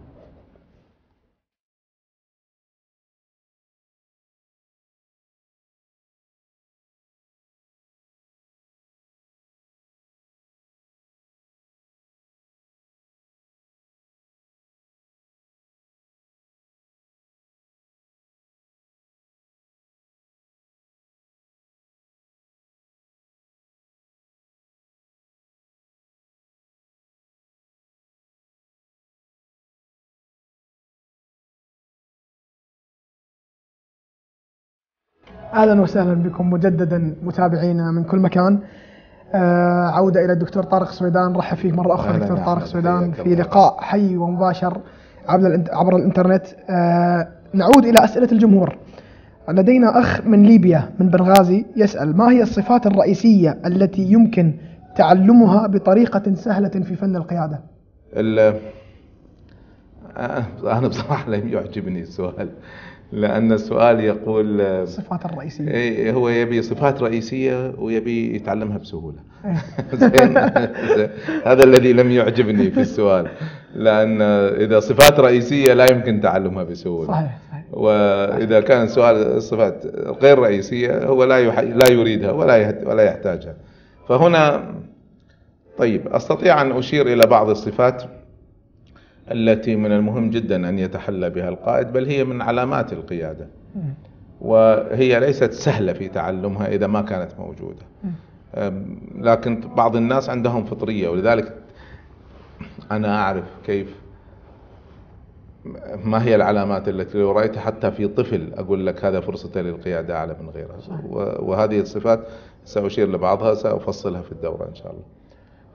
اهلا وسهلا بكم مجددا متابعينا من كل مكان آه، عوده الى الدكتور طارق سويدان رحب فيك مره اخرى دكتور طارق سويدان في لقاء حي ومباشر عبر الانترنت آه، نعود الى اسئله الجمهور لدينا اخ من ليبيا من بنغازي يسال ما هي الصفات الرئيسيه التي يمكن تعلمها بطريقه سهله في فن القياده؟ آه، أنا بصراحة لم يعجبني السؤال لأن السؤال يقول آه، الصفات الرئيسية إيه، إيه، هو يبي صفات رئيسية ويبي يتعلمها بسهولة إيه. زين هذا الذي لم يعجبني في السؤال لأن إذا صفات رئيسية لا يمكن تعلمها بسهولة صحيح صحيح وإذا كان سؤال الصفات غير رئيسية هو لا لا يريدها ولا ولا يحتاجها فهنا طيب أستطيع أن أشير إلى بعض الصفات التي من المهم جدا أن يتحلى بها القائد بل هي من علامات القيادة وهي ليست سهلة في تعلمها إذا ما كانت موجودة لكن بعض الناس عندهم فطرية ولذلك أنا أعرف كيف ما هي العلامات التي لو رأيتها حتى في طفل أقول لك هذا فرصته للقيادة أعلى من غيره وهذه الصفات سأشير لبعضها سأفصلها في الدورة إن شاء الله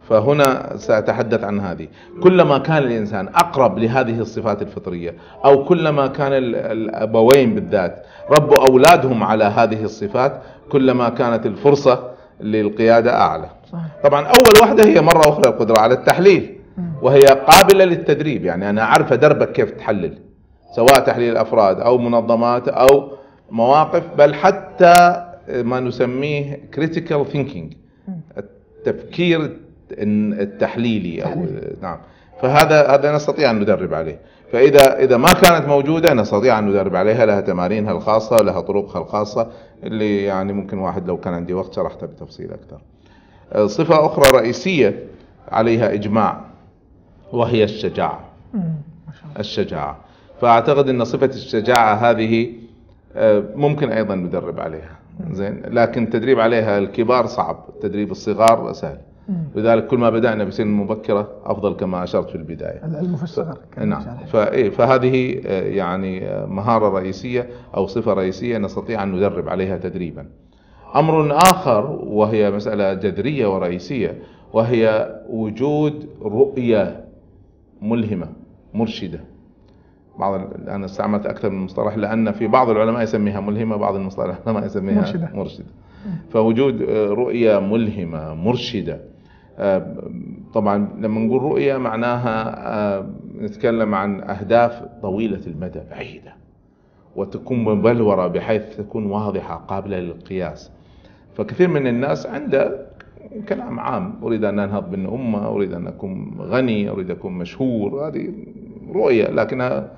فهنا سأتحدث عن هذه كلما كان الإنسان أقرب لهذه الصفات الفطرية أو كلما كان الأبوين بالذات ربوا أولادهم على هذه الصفات كلما كانت الفرصة للقيادة أعلى طبعا أول واحدة هي مرة أخرى القدرة على التحليل وهي قابلة للتدريب يعني أنا أعرف دربك كيف تحلل سواء تحليل أفراد أو منظمات أو مواقف بل حتى ما نسميه critical thinking التفكير التحليلي او نعم فهذا هذا نستطيع ان ندرب عليه فاذا اذا ما كانت موجوده نستطيع ان ندرب عليها لها تمارينها الخاصه لها طرقها الخاصه اللي يعني ممكن واحد لو كان عندي وقت شرحتها بتفصيل اكثر آه، صفه اخرى رئيسيه عليها اجماع وهي الشجاعه الشجاعه فاعتقد ان صفه الشجاعه هذه آه، ممكن ايضا ندرب عليها زين لكن التدريب عليها الكبار صعب تدريب الصغار سهل لذلك كل ما بدأنا بسن مبكرة أفضل كما أشرت في البداية العلم في الصغر ف... نعم فإيه فهذه آه، يعني آه، مهارة رئيسية أو صفة رئيسية نستطيع أن ندرب عليها تدريبا أمر آخر وهي مسألة جذرية ورئيسية وهي وجود رؤية ملهمة مرشدة بعض أنا استعملت أكثر من مصطلح لأن في بعض العلماء يسميها ملهمة بعض العلماء يسميها مرشدة, مرشدة. فوجود آه، رؤية ملهمة مرشدة آه، طبعا لما نقول رؤية معناها آه، نتكلم عن أهداف طويلة المدى بعيدة وتكون مبلورة بحيث تكون واضحة قابلة للقياس فكثير من الناس عنده كلام عام أريد أن أنهض من أمة أريد أن أكون غني أريد أن أكون مشهور هذه رؤية لكنها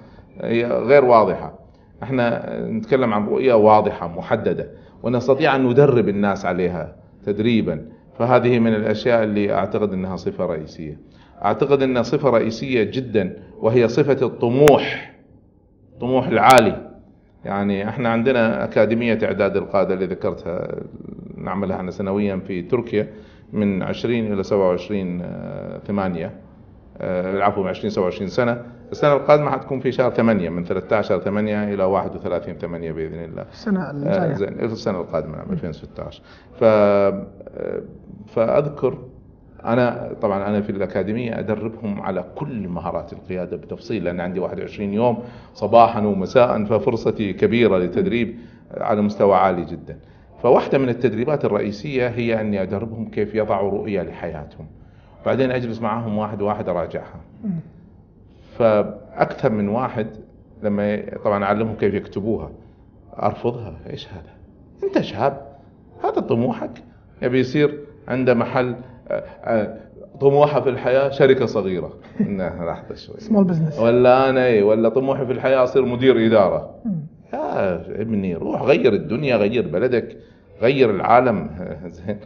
هي غير واضحة احنا نتكلم عن رؤية واضحة محددة ونستطيع أن ندرب الناس عليها تدريبا فهذه من الأشياء اللي أعتقد أنها صفة رئيسية أعتقد أنها صفة رئيسية جدا وهي صفة الطموح طموح العالي يعني احنا عندنا أكاديمية إعداد القادة اللي ذكرتها نعملها احنا سنويا في تركيا من 20 إلى 27 8 العفو من 20 27 سنة السنة القادمة حتكون في شهر 8 من 13 8 إلى 31 8 بإذن الله السنة الجاية آه، زين السنة القادمة نعم 2016 ف آه، فأذكر أنا طبعا أنا في الأكاديمية أدربهم على كل مهارات القيادة بتفصيل لأن عندي 21 يوم صباحا ومساء ففرصتي كبيرة لتدريب على مستوى عالي جدا فواحدة من التدريبات الرئيسية هي أني أدربهم كيف يضعوا رؤية لحياتهم بعدين أجلس معاهم واحد واحد أراجعها فأكثر من واحد لما طبعا أعلمهم كيف يكتبوها أرفضها إيش هذا أنت شاب هذا طموحك يبي يصير عنده محل آه، آه، طموحه في الحياه شركه صغيره انها لحظه شوي سمول بزنس ولا انا إيه، ولا طموحي في الحياه اصير مدير اداره يا ابني روح غير الدنيا غير بلدك غير العالم زين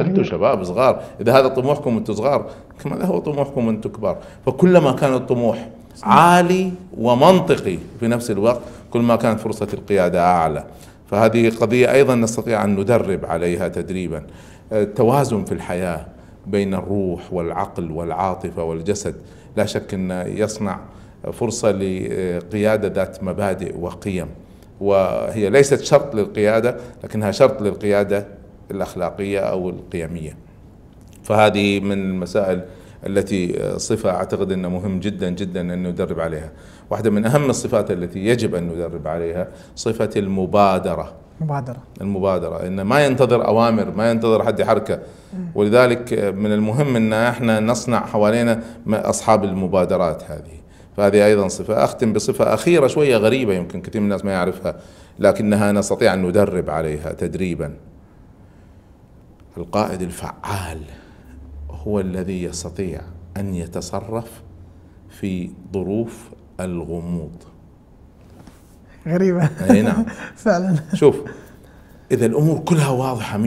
انتم شباب صغار اذا هذا طموحكم انتم صغار كما هو طموحكم انتم كبار فكلما كان الطموح عالي ومنطقي في نفس الوقت كلما كانت فرصه القياده اعلى فهذه قضية أيضا نستطيع أن ندرب عليها تدريبا التوازن أه، في الحياة بين الروح والعقل والعاطفة والجسد لا شك أنه يصنع فرصة لقيادة ذات مبادئ وقيم وهي ليست شرط للقيادة لكنها شرط للقيادة الأخلاقية أو القيمية فهذه من المسائل التي صفة أعتقد أنه مهم جدا جدا أن ندرب عليها واحدة من أهم الصفات التي يجب أن ندرب عليها صفة المبادرة مبادرة المبادرة إن ما ينتظر أوامر ما ينتظر حد حركة ولذلك من المهم أن احنا نصنع حوالينا أصحاب المبادرات هذه فهذه أيضا صفة أختم بصفة أخيرة شوية غريبة يمكن كثير من الناس ما يعرفها لكنها نستطيع أن ندرب عليها تدريبا القائد الفعال هو الذي يستطيع أن يتصرف في ظروف الغموض غريبة اي نعم فعلا شوف إذا الأمور كلها واضحة 100%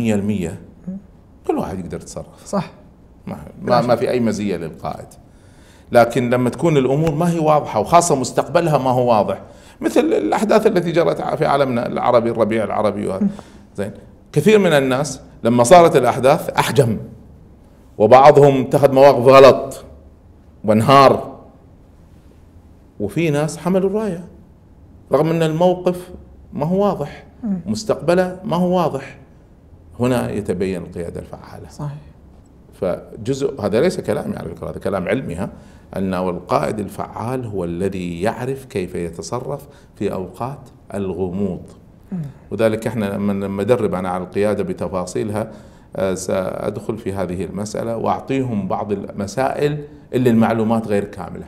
كل واحد يقدر يتصرف صح ما ما, ما في أي مزية للقائد لكن لما تكون الأمور ما هي واضحة وخاصة مستقبلها ما هو واضح مثل الأحداث التي جرت في عالمنا العربي الربيع العربي وهذا زين كثير من الناس لما صارت الأحداث أحجم وبعضهم اتخذ مواقف غلط وانهار وفي ناس حملوا الرايه رغم ان الموقف ما هو واضح مستقبله ما هو واضح هنا يتبين القياده الفعاله صحيح فجزء هذا ليس كلامي يعني على فكره هذا كلام علمي ها ان القائد الفعال هو الذي يعرف كيف يتصرف في اوقات الغموض وذلك احنا لما ندرب انا على القياده بتفاصيلها آه، سادخل في هذه المساله واعطيهم بعض المسائل اللي المعلومات غير كامله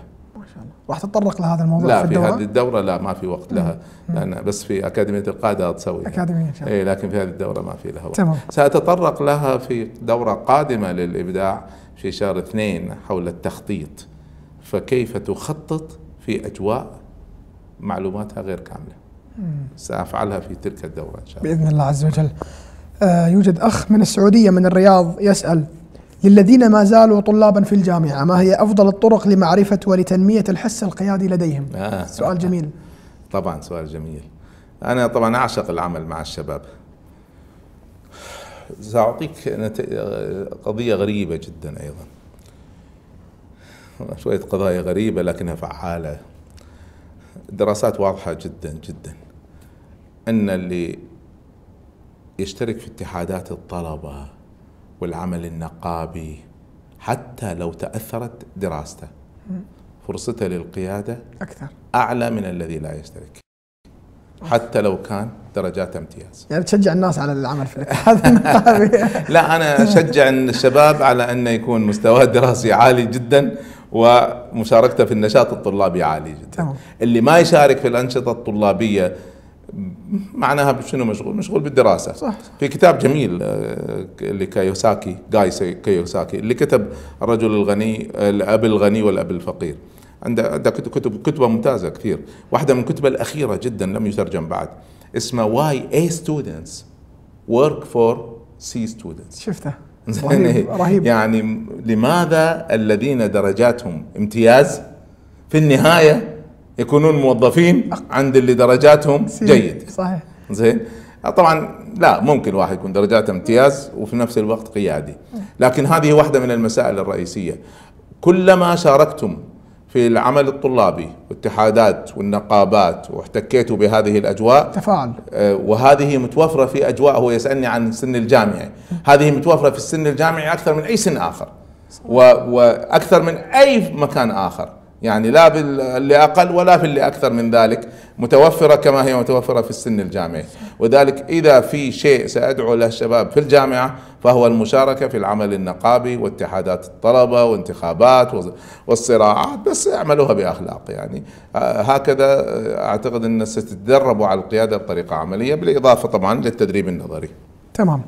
راح تتطرق لهذا الموضوع لا في, في الدورة؟ هذه الدورة لا ما في وقت لها مم. لأن بس في أكاديمية القادة تسوي أكاديمية إن شاء الله. إيه لكن في هذه الدورة ما في لها وقت تمام. سأتطرق لها في دورة قادمة للإبداع في شهر اثنين حول التخطيط فكيف تخطط في أجواء معلوماتها غير كاملة مم. سأفعلها في تلك الدورة إن شاء الله بإذن الله عز وجل آه يوجد أخ من السعودية من الرياض يسأل للذين ما زالوا طلابا في الجامعة ما هي أفضل الطرق لمعرفة ولتنمية الحس القيادي لديهم آه. سؤال جميل طبعا سؤال جميل أنا طبعا أعشق العمل مع الشباب سأعطيك قضية غريبة جدا أيضا شوية قضايا غريبة لكنها فعالة دراسات واضحة جدا جدا أن اللي يشترك في اتحادات الطلبة والعمل النقابي حتى لو تأثرت دراسته فرصته للقيادة أكثر أعلى من الذي لا يشترك حتى لو كان درجات امتياز يعني تشجع الناس على العمل في لا انا اشجع الشباب على انه يكون مستواه الدراسي عالي جدا ومشاركته في النشاط الطلابي عالي جدا اللي ما يشارك في الانشطه الطلابيه معناها شنو مشغول؟ مشغول بالدراسه صح في كتاب جميل آه، لكايوساكي جاي كايوساكي اللي كتب الرجل الغني الاب الغني والاب الفقير عنده عنده كتب كتبه ممتازه كثير واحده من كتبه الاخيره جدا لم يترجم بعد اسمها واي اي ستودنتس ورك فور سي ستودنتس شفته رهيب يعني لماذا الذين درجاتهم امتياز في النهايه يكونون موظفين عند اللي درجاتهم جيد صحيح زين طبعا لا ممكن واحد يكون درجاته امتياز وفي نفس الوقت قيادي لكن هذه واحدة من المسائل الرئيسية كلما شاركتم في العمل الطلابي والاتحادات والنقابات واحتكيتوا بهذه الاجواء تفاعل آه، وهذه متوفره في اجواء هو يسالني عن السن الجامعي هذه متوفره في السن الجامعي اكثر من اي سن اخر واكثر من اي مكان اخر يعني لا باللي أقل ولا في اللي أكثر من ذلك متوفرة كما هي متوفرة في السن الجامعي وذلك إذا في شيء سأدعو له الشباب في الجامعة فهو المشاركة في العمل النقابي واتحادات الطلبة وانتخابات والصراعات بس اعملوها بأخلاق يعني آه، هكذا آه، أعتقد أن ستتدربوا على القيادة بطريقة عملية بالإضافة طبعا للتدريب النظري تمام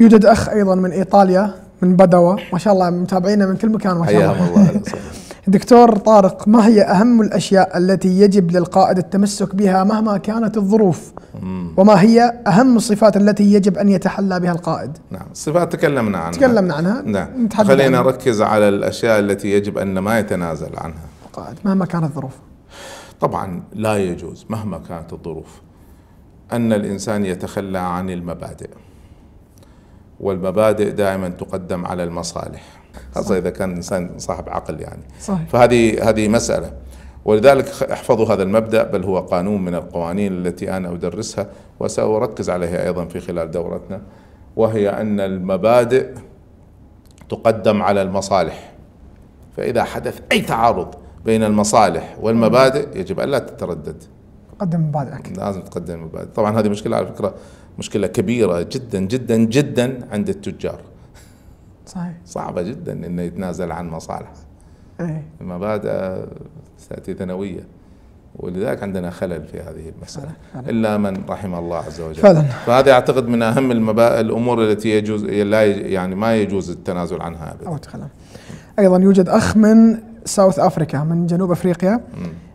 يوجد أخ أيضا من إيطاليا من بدوة ما شاء الله متابعينا من كل مكان ما شاء الله دكتور طارق ما هي أهم الأشياء التي يجب للقائد التمسك بها مهما كانت الظروف وما هي أهم الصفات التي يجب أن يتحلى بها القائد نعم الصفات تكلمنا عنها تكلمنا عنها نعم خلينا نركز على الأشياء التي يجب أن ما يتنازل عنها القائد مهما كانت الظروف طبعا لا يجوز مهما كانت الظروف أن الإنسان يتخلى عن المبادئ والمبادئ دائما تقدم على المصالح خاصه اذا كان الانسان صاحب عقل يعني صحيح. فهذه هذه مساله ولذلك احفظوا هذا المبدا بل هو قانون من القوانين التي انا ادرسها وساركز عليها ايضا في خلال دورتنا وهي ان المبادئ تقدم على المصالح فاذا حدث اي تعارض بين المصالح والمبادئ يجب الا تتردد تقدم مبادئك لازم تقدم مبادئ طبعا هذه مشكله على فكره مشكله كبيره جدا جدا جدا عند التجار صحيح صعبه جدا انه يتنازل عن مصالح أي. المبادئ آه، تاتي ثانويه ولذلك عندنا خلل في هذه المسألة أنا. إلا من رحم الله عز وجل فعلا. فهذا أعتقد من أهم المبادئ الأمور التي يجوز لا يعني ما يجوز التنازل عنها أبدا أو أيضا يوجد أخ من ساوث أفريكا من جنوب أفريقيا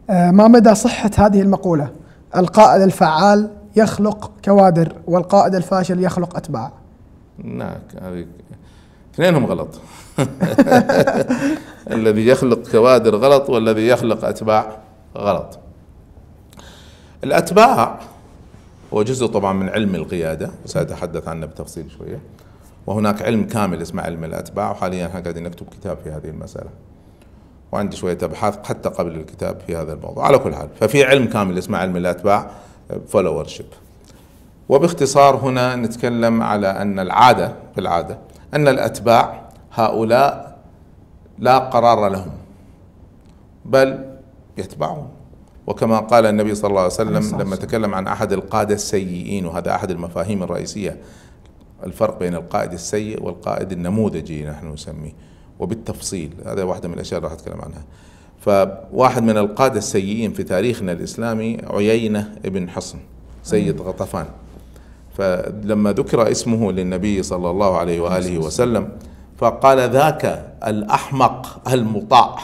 آه ما مدى صحة هذه المقولة القائد الفعال يخلق كوادر والقائد الفاشل يخلق أتباع هناك هذه اثنينهم غلط الذي يخلق كوادر غلط والذي يخلق أتباع غلط الأتباع هو جزء طبعا من علم القيادة وسأتحدث عنه بتفصيل شوية وهناك علم كامل اسمه علم الأتباع وحاليا احنا قاعدين نكتب كتاب في هذه المسألة وعندي شوية أبحاث حتى قبل الكتاب في هذا الموضوع على كل حال ففي علم كامل اسمه علم الأتباع فولورشيب وباختصار هنا نتكلم على أن العادة بالعادة أن الأتباع هؤلاء لا قرار لهم بل يتبعون وكما قال النبي صلى الله عليه وسلم لما تكلم عن أحد القادة السيئين وهذا أحد المفاهيم الرئيسية الفرق بين القائد السيء والقائد النموذجي نحن نسميه وبالتفصيل هذا واحدة من الأشياء اللي راح أتكلم عنها فواحد من القادة السيئين في تاريخنا الإسلامي عيينة ابن حصن سيد غطفان فلما ذكر اسمه للنبي صلى الله عليه وآله وسلم فقال ذاك الأحمق المطاع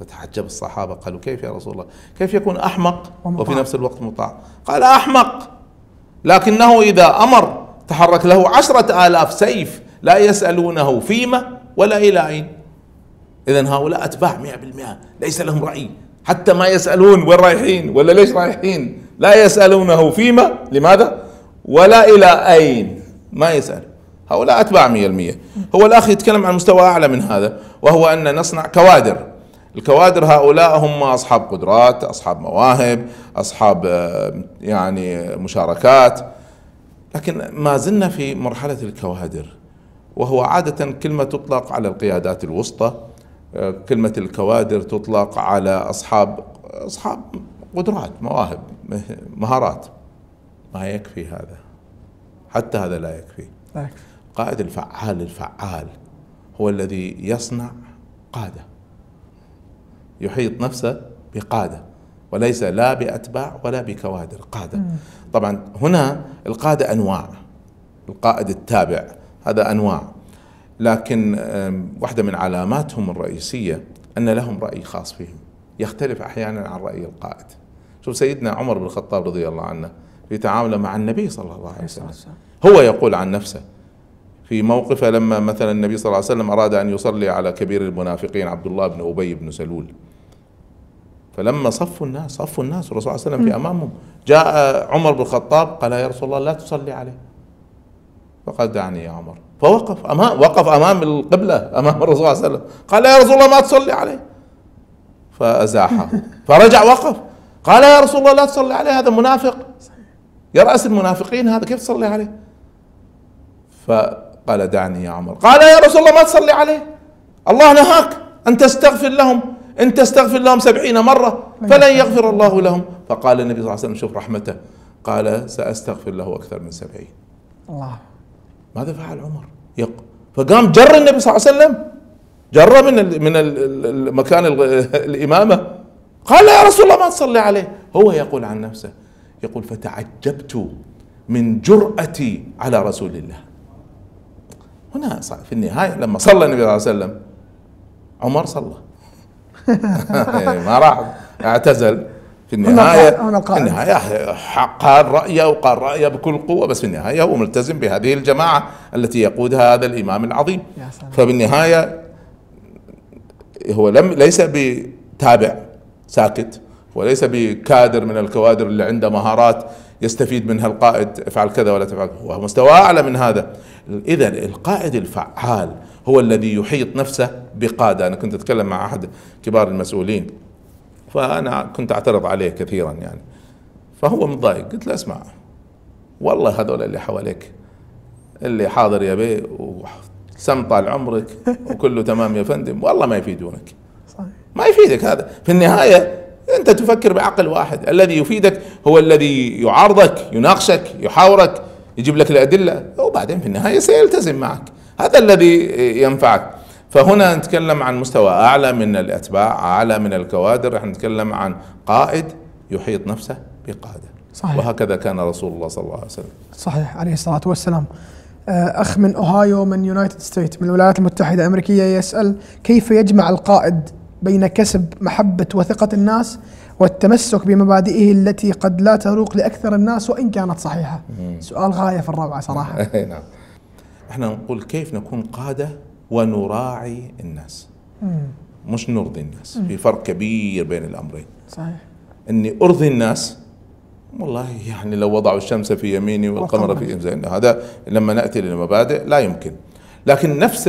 فتحجب الصحابة قالوا كيف يا رسول الله كيف يكون أحمق وفي نفس الوقت مطاع قال أحمق لكنه إذا أمر تحرك له عشرة آلاف سيف لا يسألونه فيما ولا إلى أين إذا هؤلاء أتباع مئة بالمئة ليس لهم رأي حتى ما يسألون وين رايحين ولا ليش رايحين لا يسألونه فيما لماذا ولا إلى أين ما يسأل هؤلاء أتباع 100% هو الأخ يتكلم عن مستوى أعلى من هذا وهو أن نصنع كوادر الكوادر هؤلاء هم أصحاب قدرات أصحاب مواهب أصحاب آه، يعني مشاركات لكن ما زلنا في مرحلة الكوادر وهو عادة كلمة تطلق على القيادات الوسطى آه، كلمة الكوادر تطلق على أصحاب أصحاب قدرات مواهب مهارات ما يكفي هذا حتى هذا لا يكفي لا يكفي قائد الفعال الفعال هو الذي يصنع قادة يحيط نفسه بقادة وليس لا بأتباع ولا بكوادر قادة طبعا هنا القادة أنواع القائد التابع هذا أنواع لكن واحدة من علاماتهم الرئيسية أن لهم رأي خاص فيهم يختلف أحيانا عن رأي القائد شوف سيدنا عمر بن الخطاب رضي الله عنه في تعامله مع النبي صلى الله عليه وسلم هو يقول عن نفسه في موقفه لما مثلا النبي صلى الله عليه وسلم أراد أن يصلي على كبير المنافقين عبد الله بن أبي بن سلول فلما صفوا الناس صفوا الناس والرسول صلى الله عليه وسلم في أمامهم جاء عمر بن الخطاب قال يا رسول الله لا تصلي عليه فقال دعني يا عمر فوقف أمام وقف أمام القبلة أمام الرسول صلى الله عليه وسلم قال يا رسول الله ما تصلي عليه فأزاحه فرجع وقف قال يا رسول الله لا تصلي عليه هذا منافق يا رأس المنافقين هذا كيف تصلي عليه فقال دعني يا عمر قال يا رسول الله ما تصلي عليه الله نهاك أن تستغفر لهم إن تستغفر لهم سبعين مرة فلن يغفر الله لهم فقال النبي صلى الله عليه وسلم شوف رحمته قال سأستغفر له أكثر من سبعين الله ماذا فعل عمر يق فقام جر النبي صلى الله عليه وسلم جر من الـ من المكان مكان الإمامة قال يا رسول الله ما تصلي عليه هو يقول عن نفسه يقول فتعجبت من جرأتي على رسول الله هنا في النهاية لما صلى النبي صلى الله عليه وسلم عمر صلى ما راح اعتزل في النهاية في النهاية قال رأيه وقال رأيه بكل قوة بس في النهاية هو ملتزم بهذه الجماعة التي يقودها هذا الإمام العظيم فبالنهاية هو لم ليس بتابع ساكت وليس بكادر من الكوادر اللي عنده مهارات يستفيد منها القائد افعل كذا ولا تفعل هو مستوى اعلى من هذا اذا القائد الفعال هو الذي يحيط نفسه بقاده انا كنت اتكلم مع احد كبار المسؤولين فانا كنت اعترض عليه كثيرا يعني فهو متضايق قلت له اسمع والله هذول اللي حواليك اللي حاضر يا بي وسم طال عمرك وكله تمام يا فندم والله ما يفيدونك صحيح ما يفيدك هذا في النهايه أنت تفكر بعقل واحد الذي يفيدك هو الذي يعارضك يناقشك يحاورك يجيب لك الأدلة وبعدين في النهاية سيلتزم معك هذا الذي ينفعك فهنا نتكلم عن مستوى أعلى من الأتباع أعلى من الكوادر نحن نتكلم عن قائد يحيط نفسه بقادة صحيح. وهكذا كان رسول الله صلى الله عليه وسلم صحيح عليه الصلاة والسلام آه، أخ من أوهايو من يونايتد ستيت من الولايات المتحدة الأمريكية يسأل كيف يجمع القائد بين كسب محبة وثقة الناس والتمسك بمبادئه التي قد لا تروق لأكثر الناس وإن كانت صحيحة سؤال غاية في الروعة صراحة نعم احنا نقول كيف نكون قادة ونراعي الناس مش نرضي الناس في فرق كبير بين الأمرين صحيح أني أرضي الناس والله يعني لو وضعوا الشمس في يميني والقمر في إنزين هذا لما نأتي للمبادئ لا يمكن لكن نفس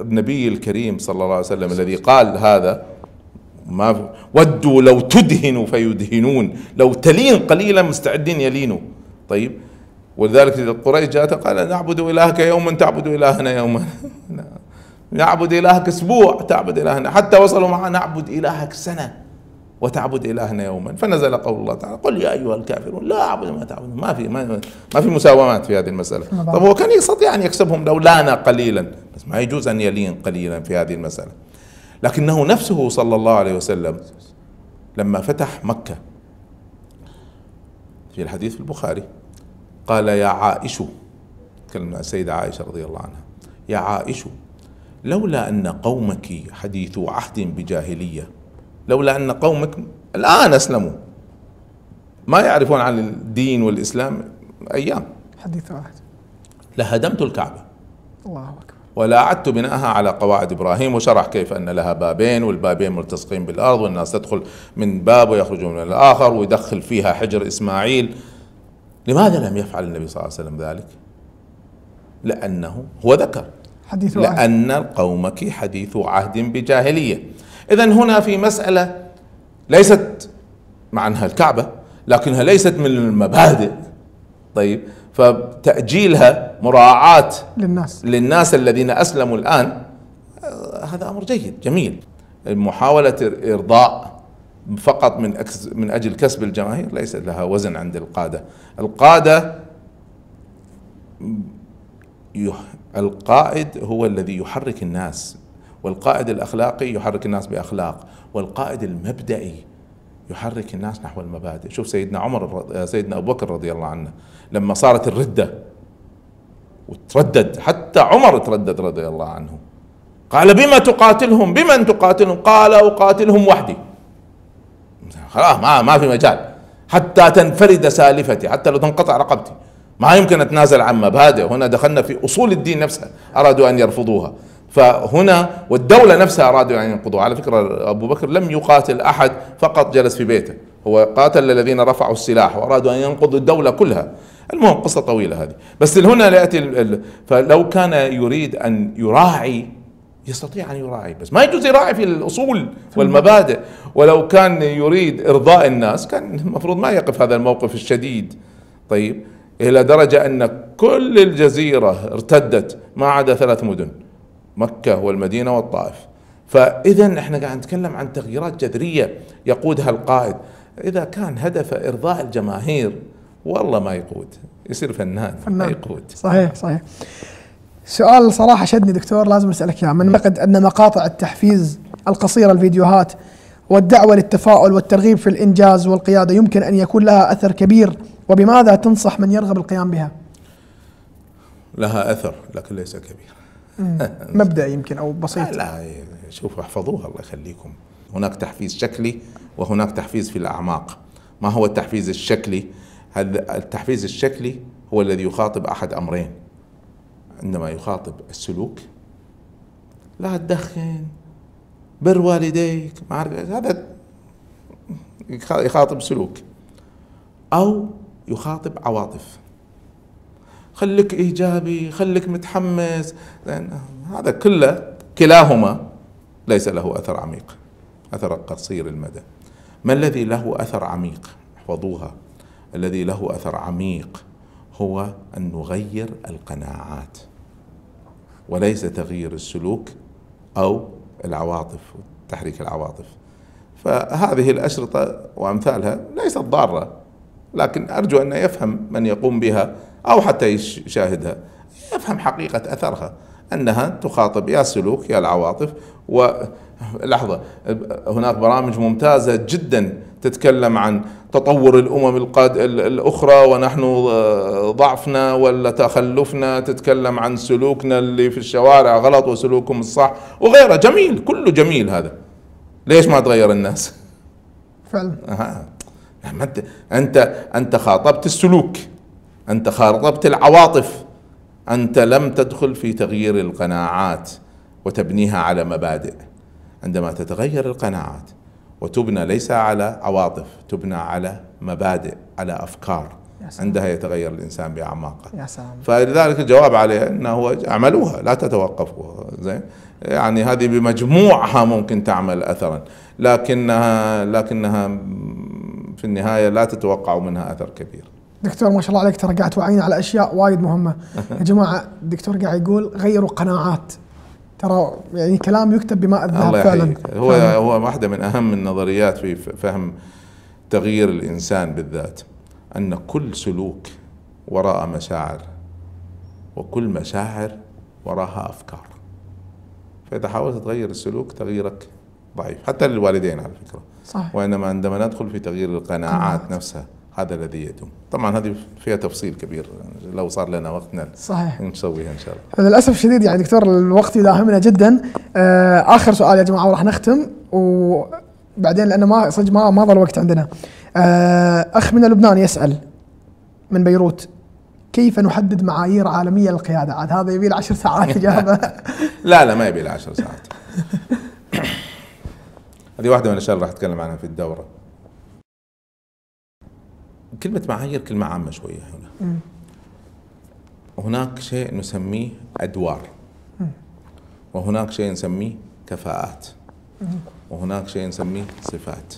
النبي الكريم صلى الله عليه وسلم الذي قال هذا ما ودوا لو تدهنوا فيدهنون لو تلين قليلا مستعدين يلينوا طيب ولذلك قريش جاءت قال نعبد الهك يوما تعبد الهنا يوما نعبد الهك اسبوع تعبد الهنا حتى وصلوا معنا نعبد الهك سنه وتعبد إلهنا يوما فنزل قول الله تعالى قل يا أيها الكافرون لا أعبد ما تعبدون ما في ما, ما في مساومات في هذه المسألة طب هو كان يستطيع أن يكسبهم لو لانا قليلا بس ما يجوز أن يلين قليلا في هذه المسألة لكنه نفسه صلى الله عليه وسلم لما فتح مكة في الحديث في البخاري قال يا عائشة تكلم السيدة عائشة رضي الله عنها يا عائشة لولا أن قومك حديث عهد بجاهلية لولا أن قومك الآن أسلموا ما يعرفون عن الدين والإسلام أيام حديث واحد لهدمت الكعبة الله أكبر ولا أعدت بناءها على قواعد إبراهيم وشرح كيف أن لها بابين والبابين ملتصقين بالأرض والناس تدخل من باب ويخرج من الآخر ويدخل فيها حجر إسماعيل لماذا لم يفعل النبي صلى الله عليه وسلم ذلك لأنه هو ذكر حديث لأن قومك حديث عهد بجاهلية إذا هنا في مسألة ليست مع أنها الكعبة لكنها ليست من المبادئ طيب فتأجيلها مراعاة للناس للناس الذين أسلموا الآن آه، هذا أمر جيد جميل محاولة إرضاء فقط من من أجل كسب الجماهير ليس لها وزن عند القادة القادة القائد هو الذي يحرك الناس والقائد الاخلاقي يحرك الناس باخلاق والقائد المبدئي يحرك الناس نحو المبادئ شوف سيدنا عمر آه، سيدنا ابو بكر رضي الله عنه لما صارت الرده وتردد حتى عمر تردد رضي الله عنه قال بما تقاتلهم بمن تقاتلهم قال اقاتلهم وحدي خلاص ما ما في مجال حتى تنفرد سالفتي حتى لو تنقطع رقبتي ما يمكن اتنازل عن مبادئ هنا دخلنا في اصول الدين نفسها ارادوا ان يرفضوها فهنا والدولة نفسها أرادوا أن ينقضوا على فكرة أبو بكر لم يقاتل أحد فقط جلس في بيته هو قاتل الذين رفعوا السلاح وأرادوا أن ينقضوا الدولة كلها المهم قصة طويلة هذه بس هنا يأتي فلو كان يريد أن يراعي يستطيع أن يراعي بس ما يجوز يراعي في الأصول والمبادئ ولو كان يريد إرضاء الناس كان المفروض ما يقف هذا الموقف الشديد طيب إلى درجة أن كل الجزيرة ارتدت ما عدا ثلاث مدن مكة والمدينة والطائف فإذا احنا قاعد نتكلم عن تغييرات جذرية يقودها القائد إذا كان هدفه إرضاء الجماهير والله ما يقود يصير فنان, فنان. ما يقود صحيح صحيح سؤال صراحة شدني دكتور لازم أسألك إياه من مقد أن مقاطع التحفيز القصيرة الفيديوهات والدعوة للتفاؤل والترغيب في الإنجاز والقيادة يمكن أن يكون لها أثر كبير وبماذا تنصح من يرغب القيام بها؟ لها أثر لكن ليس كبير أه، مبدا يمكن او بسيط لا, لا شوفوا احفظوها الله يخليكم هناك تحفيز شكلي وهناك تحفيز في الاعماق ما هو التحفيز الشكلي هذا التحفيز الشكلي هو الذي يخاطب احد امرين عندما يخاطب السلوك لا تدخن بر والديك ما هذا يخاطب سلوك او يخاطب عواطف خليك إيجابي خليك متحمس لأن هذا كله كلاهما ليس له أثر عميق أثر قصير المدى ما الذي له أثر عميق احفظوها الذي له أثر عميق هو أن نغير القناعات وليس تغيير السلوك أو العواطف تحريك العواطف فهذه الأشرطة وأمثالها ليست ضارة لكن أرجو أن يفهم من يقوم بها أو حتى يشاهدها يفهم حقيقة أثرها أنها تخاطب يا السلوك يا العواطف و لحظة هناك برامج ممتازة جدا تتكلم عن تطور الأمم القاد... الأخرى ونحن آه، ضعفنا ولا تخلفنا تتكلم عن سلوكنا اللي في الشوارع غلط وسلوكهم الصح وغيره جميل كله جميل هذا ليش ما تغير الناس فعلا انت انت خاطبت السلوك انت خاطبت العواطف انت لم تدخل في تغيير القناعات وتبنيها على مبادئ عندما تتغير القناعات وتبنى ليس على عواطف تبنى على مبادئ على افكار عندها يتغير الانسان باعماقه يا سلام فلذلك الجواب عليه انه هو اعملوها لا تتوقفوا زين يعني هذه بمجموعها ممكن تعمل اثرا لكنها لكنها في النهايه لا تتوقعوا منها اثر كبير دكتور ما شاء الله عليك ترى قاعد توعينا على اشياء وايد مهمه يا جماعه الدكتور قاعد يقول غيروا قناعات ترى يعني كلام يكتب بماء الذهب فعلا هو فعلا. هو واحده من اهم النظريات في فهم تغيير الانسان بالذات ان كل سلوك وراء مشاعر وكل مشاعر وراها افكار فاذا حاولت تغير السلوك تغييرك ضعيف حتى للوالدين على فكره صح وانما عندما ندخل في تغيير القناعات نفسها هذا الذي يتم طبعا هذه فيها تفصيل كبير يعني لو صار لنا وقتنا صحيح نسويها ان شاء الله للاسف الشديد يعني دكتور الوقت يداهمنا جدا آه، اخر سؤال يا جماعه وراح نختم وبعدين لانه ما صدق ما ما ضل وقت عندنا آه، اخ من لبنان يسال من بيروت كيف نحدد معايير عالميه للقياده؟ عاد هذا يبي له 10 ساعات اجابه لا لا ما يبي له 10 ساعات هذه واحده من الاشياء اللي راح اتكلم عنها في الدوره كلمة معايير كلمة عامة شوية هنا هناك شيء نسميه أدوار وهناك شيء نسميه كفاءات وهناك شيء نسميه صفات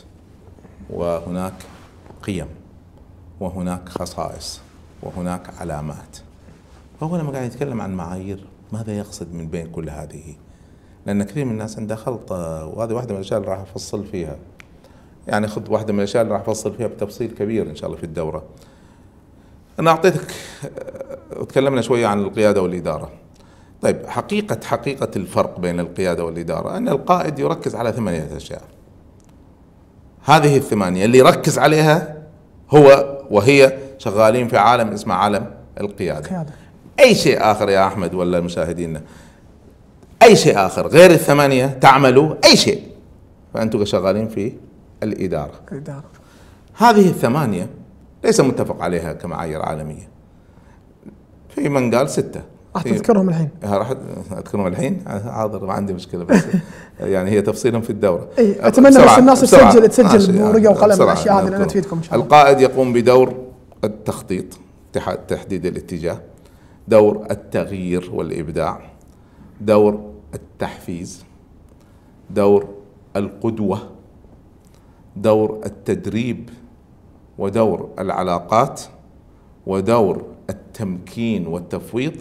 وهناك قيم وهناك خصائص وهناك علامات فهو لما قاعد يتكلم عن معايير ماذا يقصد من بين كل هذه لأن كثير من الناس عندها خلطة وهذه واحدة من الأشياء اللي راح أفصل فيها يعني خذ واحدة من الأشياء اللي راح أفصل فيها بتفصيل كبير إن شاء الله في الدورة أنا أعطيتك وتكلمنا شوية عن القيادة والإدارة طيب حقيقة حقيقة الفرق بين القيادة والإدارة أن القائد يركز على ثمانية أشياء هذه الثمانية اللي يركز عليها هو وهي شغالين في عالم اسمه عالم القيادة القيادة. أي شيء آخر يا أحمد ولا مشاهدينا أي شيء آخر غير الثمانية تعملوا أي شيء فأنتم شغالين في الإدارة الإدارة هذه الثمانية ليس متفق عليها كمعايير عالمية في من قال ستة راح تذكرهم الحين راح اذكرهم الحين حاضر ما عندي مشكله بس يعني هي تفصيلا في الدوره اتمنى بس الناس تسجل تسجل بورقه يعني وقلم الاشياء هذه لان تفيدكم ان شاء الله القائد يقوم بدور التخطيط تحديد الاتجاه دور التغيير والابداع دور التحفيز دور القدوه دور التدريب ودور العلاقات ودور التمكين والتفويض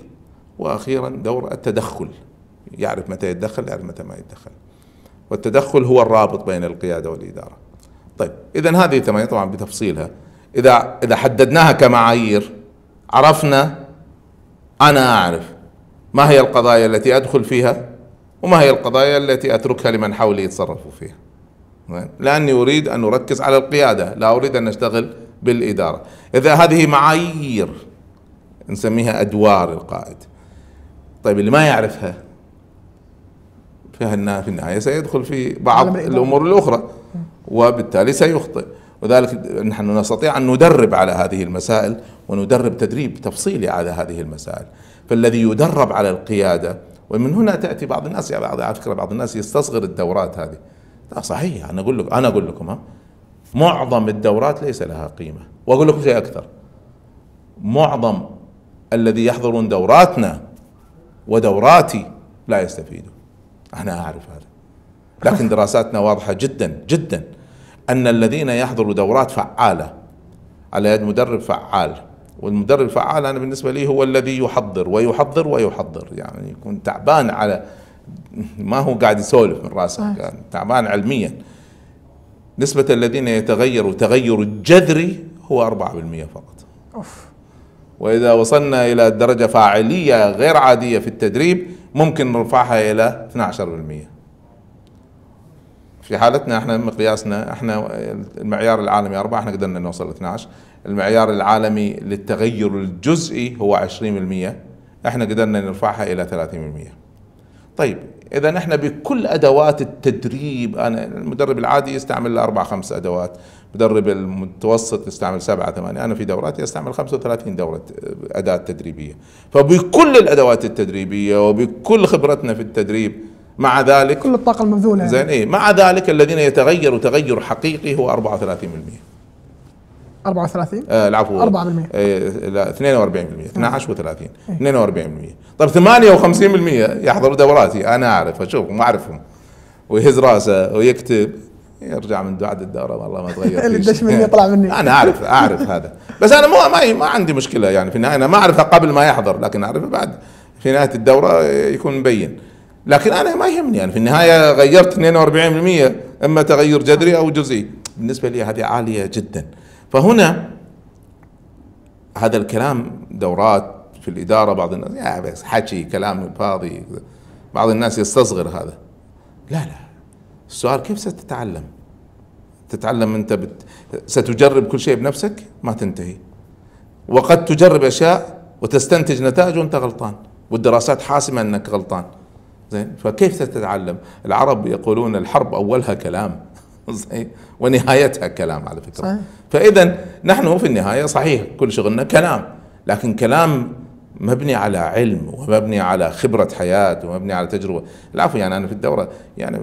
واخيرا دور التدخل يعرف متى يتدخل يعرف متى ما يتدخل والتدخل هو الرابط بين القياده والاداره طيب اذا هذه ثمانيه طبعا بتفصيلها اذا اذا حددناها كمعايير عرفنا انا اعرف ما هي القضايا التي ادخل فيها وما هي القضايا التي اتركها لمن حولي يتصرفوا فيها لأني أريد أن أركز على القيادة لا أريد أن أشتغل بالإدارة إذا هذه معايير نسميها أدوار القائد طيب اللي ما يعرفها في النهاية سيدخل في بعض الأمور الأخرى وبالتالي سيخطئ وذلك نحن نستطيع أن ندرب على هذه المسائل وندرب تدريب تفصيلي على هذه المسائل فالذي يدرب على القيادة ومن هنا تأتي بعض الناس يعني على فكرة بعض الناس يستصغر الدورات هذه لا صحيح انا اقول لكم انا اقول لكم ها معظم الدورات ليس لها قيمه واقول لكم شيء اكثر معظم الذي يحضرون دوراتنا ودوراتي لا يستفيدون انا اعرف هذا لكن دراساتنا واضحه جدا جدا ان الذين يحضروا دورات فعاله على يد مدرب فعال والمدرب الفعال انا بالنسبه لي هو الذي يحضر ويحضر ويحضر يعني يكون تعبان على ما هو قاعد يسولف من راسه كان يعني، تعبان علميا نسبة الذين يتغيروا تغير جذري هو 4% فقط أوف. وإذا وصلنا إلى درجة فاعلية غير عادية في التدريب ممكن نرفعها إلى 12% في حالتنا احنا مقياسنا احنا المعيار العالمي اربعة احنا قدرنا نوصل ل 12 المعيار العالمي للتغير الجزئي هو 20% احنا قدرنا نرفعها الى 30% طيب اذا نحن بكل ادوات التدريب انا المدرب العادي يستعمل اربع خمس ادوات مدرب المتوسط يستعمل سبعة ثمانية أنا في دوراتي أستعمل 35 دورة أداة تدريبية فبكل الأدوات التدريبية وبكل خبرتنا في التدريب مع ذلك كل الطاقة المبذولة يعني. زين يعني. إيه مع ذلك الذين يتغيروا تغير حقيقي هو 34% 34 آه العفو 4% آه، لا 42% 12 و30 42% طيب 58% يحضر دوراتي انا اعرف اشوفهم واعرفهم ويهز راسه ويكتب يرجع من بعد الدوره والله ما تغير اللي دش مني يطلع مني انا اعرف اعرف هذا بس انا ما ما عندي مشكله يعني في النهايه انا ما اعرفه قبل ما يحضر لكن اعرفه بعد في نهايه الدوره يكون مبين لكن انا ما يهمني يعني في النهايه غيرت 42% اما تغير جذري او جزئي بالنسبه لي هذه عاليه جدا فهنا هذا الكلام دورات في الإدارة بعض الناس يا بس حكي كلام فاضي بعض الناس يستصغر هذا لا لا السؤال كيف ستتعلم تتعلم أنت بت... ستجرب كل شيء بنفسك ما تنتهي وقد تجرب أشياء وتستنتج نتائج وأنت غلطان والدراسات حاسمة أنك غلطان زين فكيف ستتعلم العرب يقولون الحرب أولها كلام صحيح ونهايتها كلام على فكرة صحيح. فإذا نحن في النهاية صحيح كل شغلنا كلام لكن كلام مبني على علم ومبني على خبرة حياة ومبني على تجربة العفو يعني أنا في الدورة يعني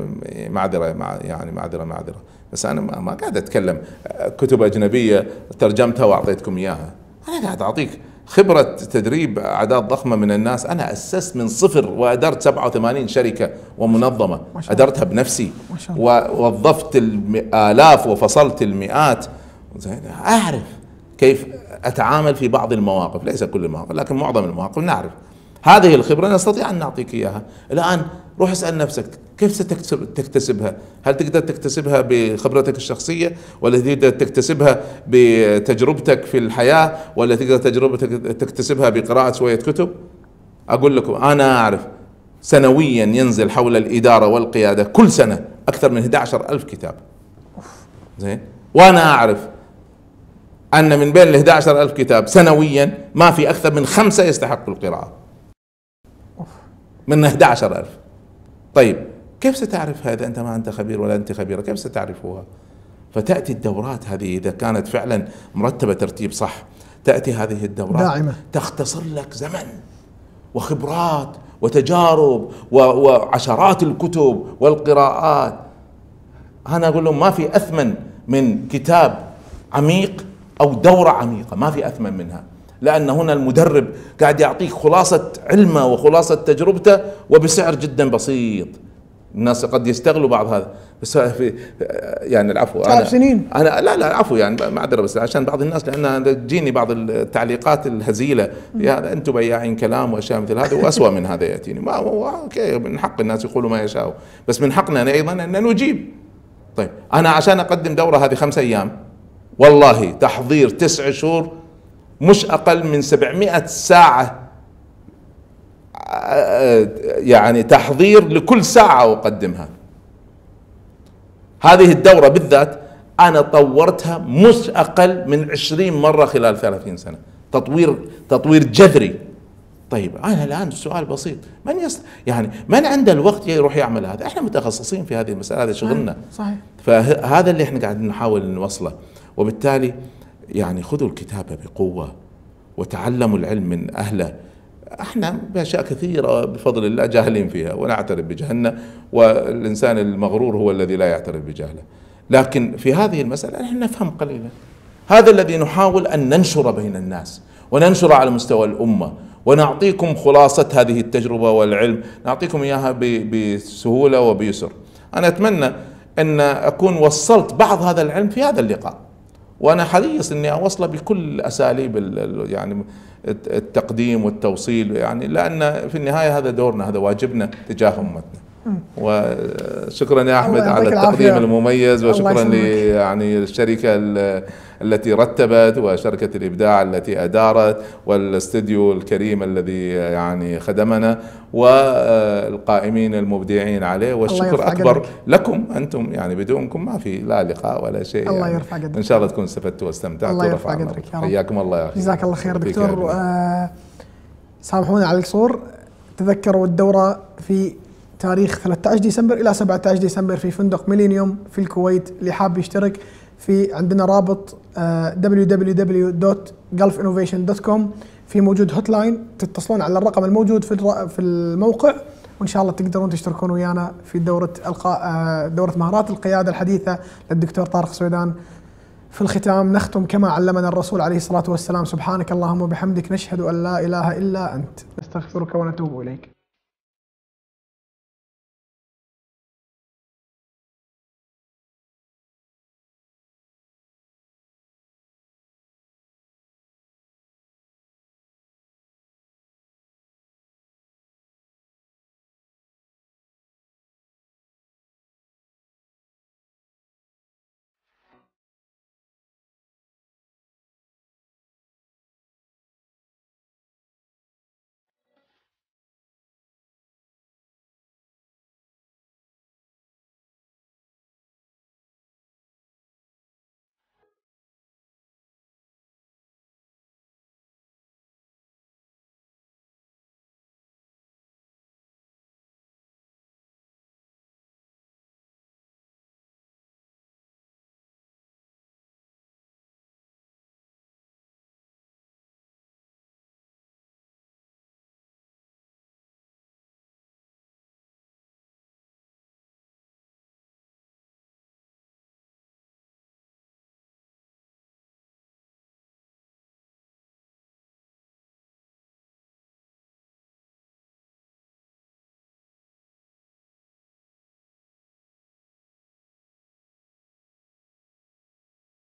معذرة مع يعني معذرة معذرة بس أنا ما قاعد أتكلم كتب أجنبية ترجمتها وأعطيتكم إياها أنا قاعد أعطيك خبرة تدريب أعداد ضخمة من الناس أنا أسست من صفر وأدرت 87 شركة ومنظمة أدرتها بنفسي ووظفت الآلاف وفصلت المئات أعرف كيف أتعامل في بعض المواقف ليس كل المواقف لكن معظم المواقف نعرف هذه الخبرة نستطيع أن نعطيك إياها الآن روح اسأل نفسك كيف ستكتسب تكتسبها هل تقدر تكتسبها بخبرتك الشخصية ولا تقدر تكتسبها بتجربتك في الحياة ولا تقدر تجربتك تكتسبها بقراءة شوية كتب أقول لكم أنا أعرف سنويا ينزل حول الإدارة والقيادة كل سنة أكثر من 11 ألف كتاب زين وأنا أعرف أن من بين ال 11 ألف كتاب سنويا ما في أكثر من خمسة يستحقوا القراءة من 11000 طيب كيف ستعرف هذا أنت ما أنت خبير ولا أنت خبيرة كيف ستعرفها فتأتي الدورات هذه إذا كانت فعلا مرتبة ترتيب صح تأتي هذه الدورات داعمة. تختصر لك زمن وخبرات وتجارب وعشرات الكتب والقراءات أنا أقول لهم ما في أثمن من كتاب عميق أو دورة عميقة ما في أثمن منها لأن هنا المدرب قاعد يعطيك خلاصة علمه وخلاصة تجربته وبسعر جدا بسيط الناس قد يستغلوا بعض هذا بس في يعني العفو انا سنين انا لا لا عفو يعني معذره بس عشان بعض الناس لان تجيني بعض التعليقات الهزيله يعني انتم بياعين كلام واشياء مثل هذا واسوء من هذا ياتيني ما اوكي من حق الناس يقولوا ما يشاءوا بس من حقنا أنا ايضا ان نجيب طيب انا عشان اقدم دوره هذه خمسة ايام والله تحضير تسع شهور مش أقل من 700 ساعة يعني تحضير لكل ساعة أقدمها هذه الدورة بالذات أنا طورتها مش أقل من 20 مرة خلال 30 سنة تطوير تطوير جذري طيب انا الان السؤال بسيط من يست... يعني من عنده الوقت يروح يعمل هذا احنا متخصصين في هذه المساله هذا شغلنا صحيح فهذا اللي احنا قاعدين نحاول نوصله وبالتالي يعني خذوا الكتابة بقوة وتعلموا العلم من أهله احنا باشياء كثيرة بفضل الله جاهلين فيها ونعترف بجهلنا والإنسان المغرور هو الذي لا يعترف بجهله لكن في هذه المسألة نحن نفهم قليلا هذا الذي نحاول أن ننشر بين الناس وننشر على مستوى الأمة ونعطيكم خلاصة هذه التجربة والعلم نعطيكم إياها بسهولة وبيسر أنا أتمنى أن أكون وصلت بعض هذا العلم في هذا اللقاء وانا حريص اني اوصله بكل اساليب يعني التقديم والتوصيل يعني لان في النهايه هذا دورنا هذا واجبنا تجاه امتنا وشكرا يا احمد على التقديم العافية. المميز وشكرا يعني الشركه التي رتبت وشركه الابداع التي ادارت والاستديو الكريم الذي يعني خدمنا والقائمين المبدعين عليه والشكر اكبر قدرك. لكم انتم يعني بدونكم ما في لا لقاء ولا شيء الله يعني يرفع قدرك ان شاء الله تكون استفدتوا واستمتعتوا الله يرفع قدرك يا رب حياكم الله يا اخي جزاك الله خير دكتور آه سامحونا على القصور تذكروا الدوره في تاريخ 13 ديسمبر الى 17 ديسمبر في فندق ميلينيوم في الكويت اللي حاب يشترك في عندنا رابط www.gulfinnovation.com آه، في موجود هوت لاين تتصلون على الرقم الموجود في في الموقع وان شاء الله تقدرون تشتركون ويانا في دوره القاء آه، دوره مهارات القياده الحديثه للدكتور طارق سويدان في الختام نختم كما علمنا الرسول عليه الصلاه والسلام سبحانك اللهم وبحمدك نشهد ان لا اله الا انت نستغفرك ونتوب اليك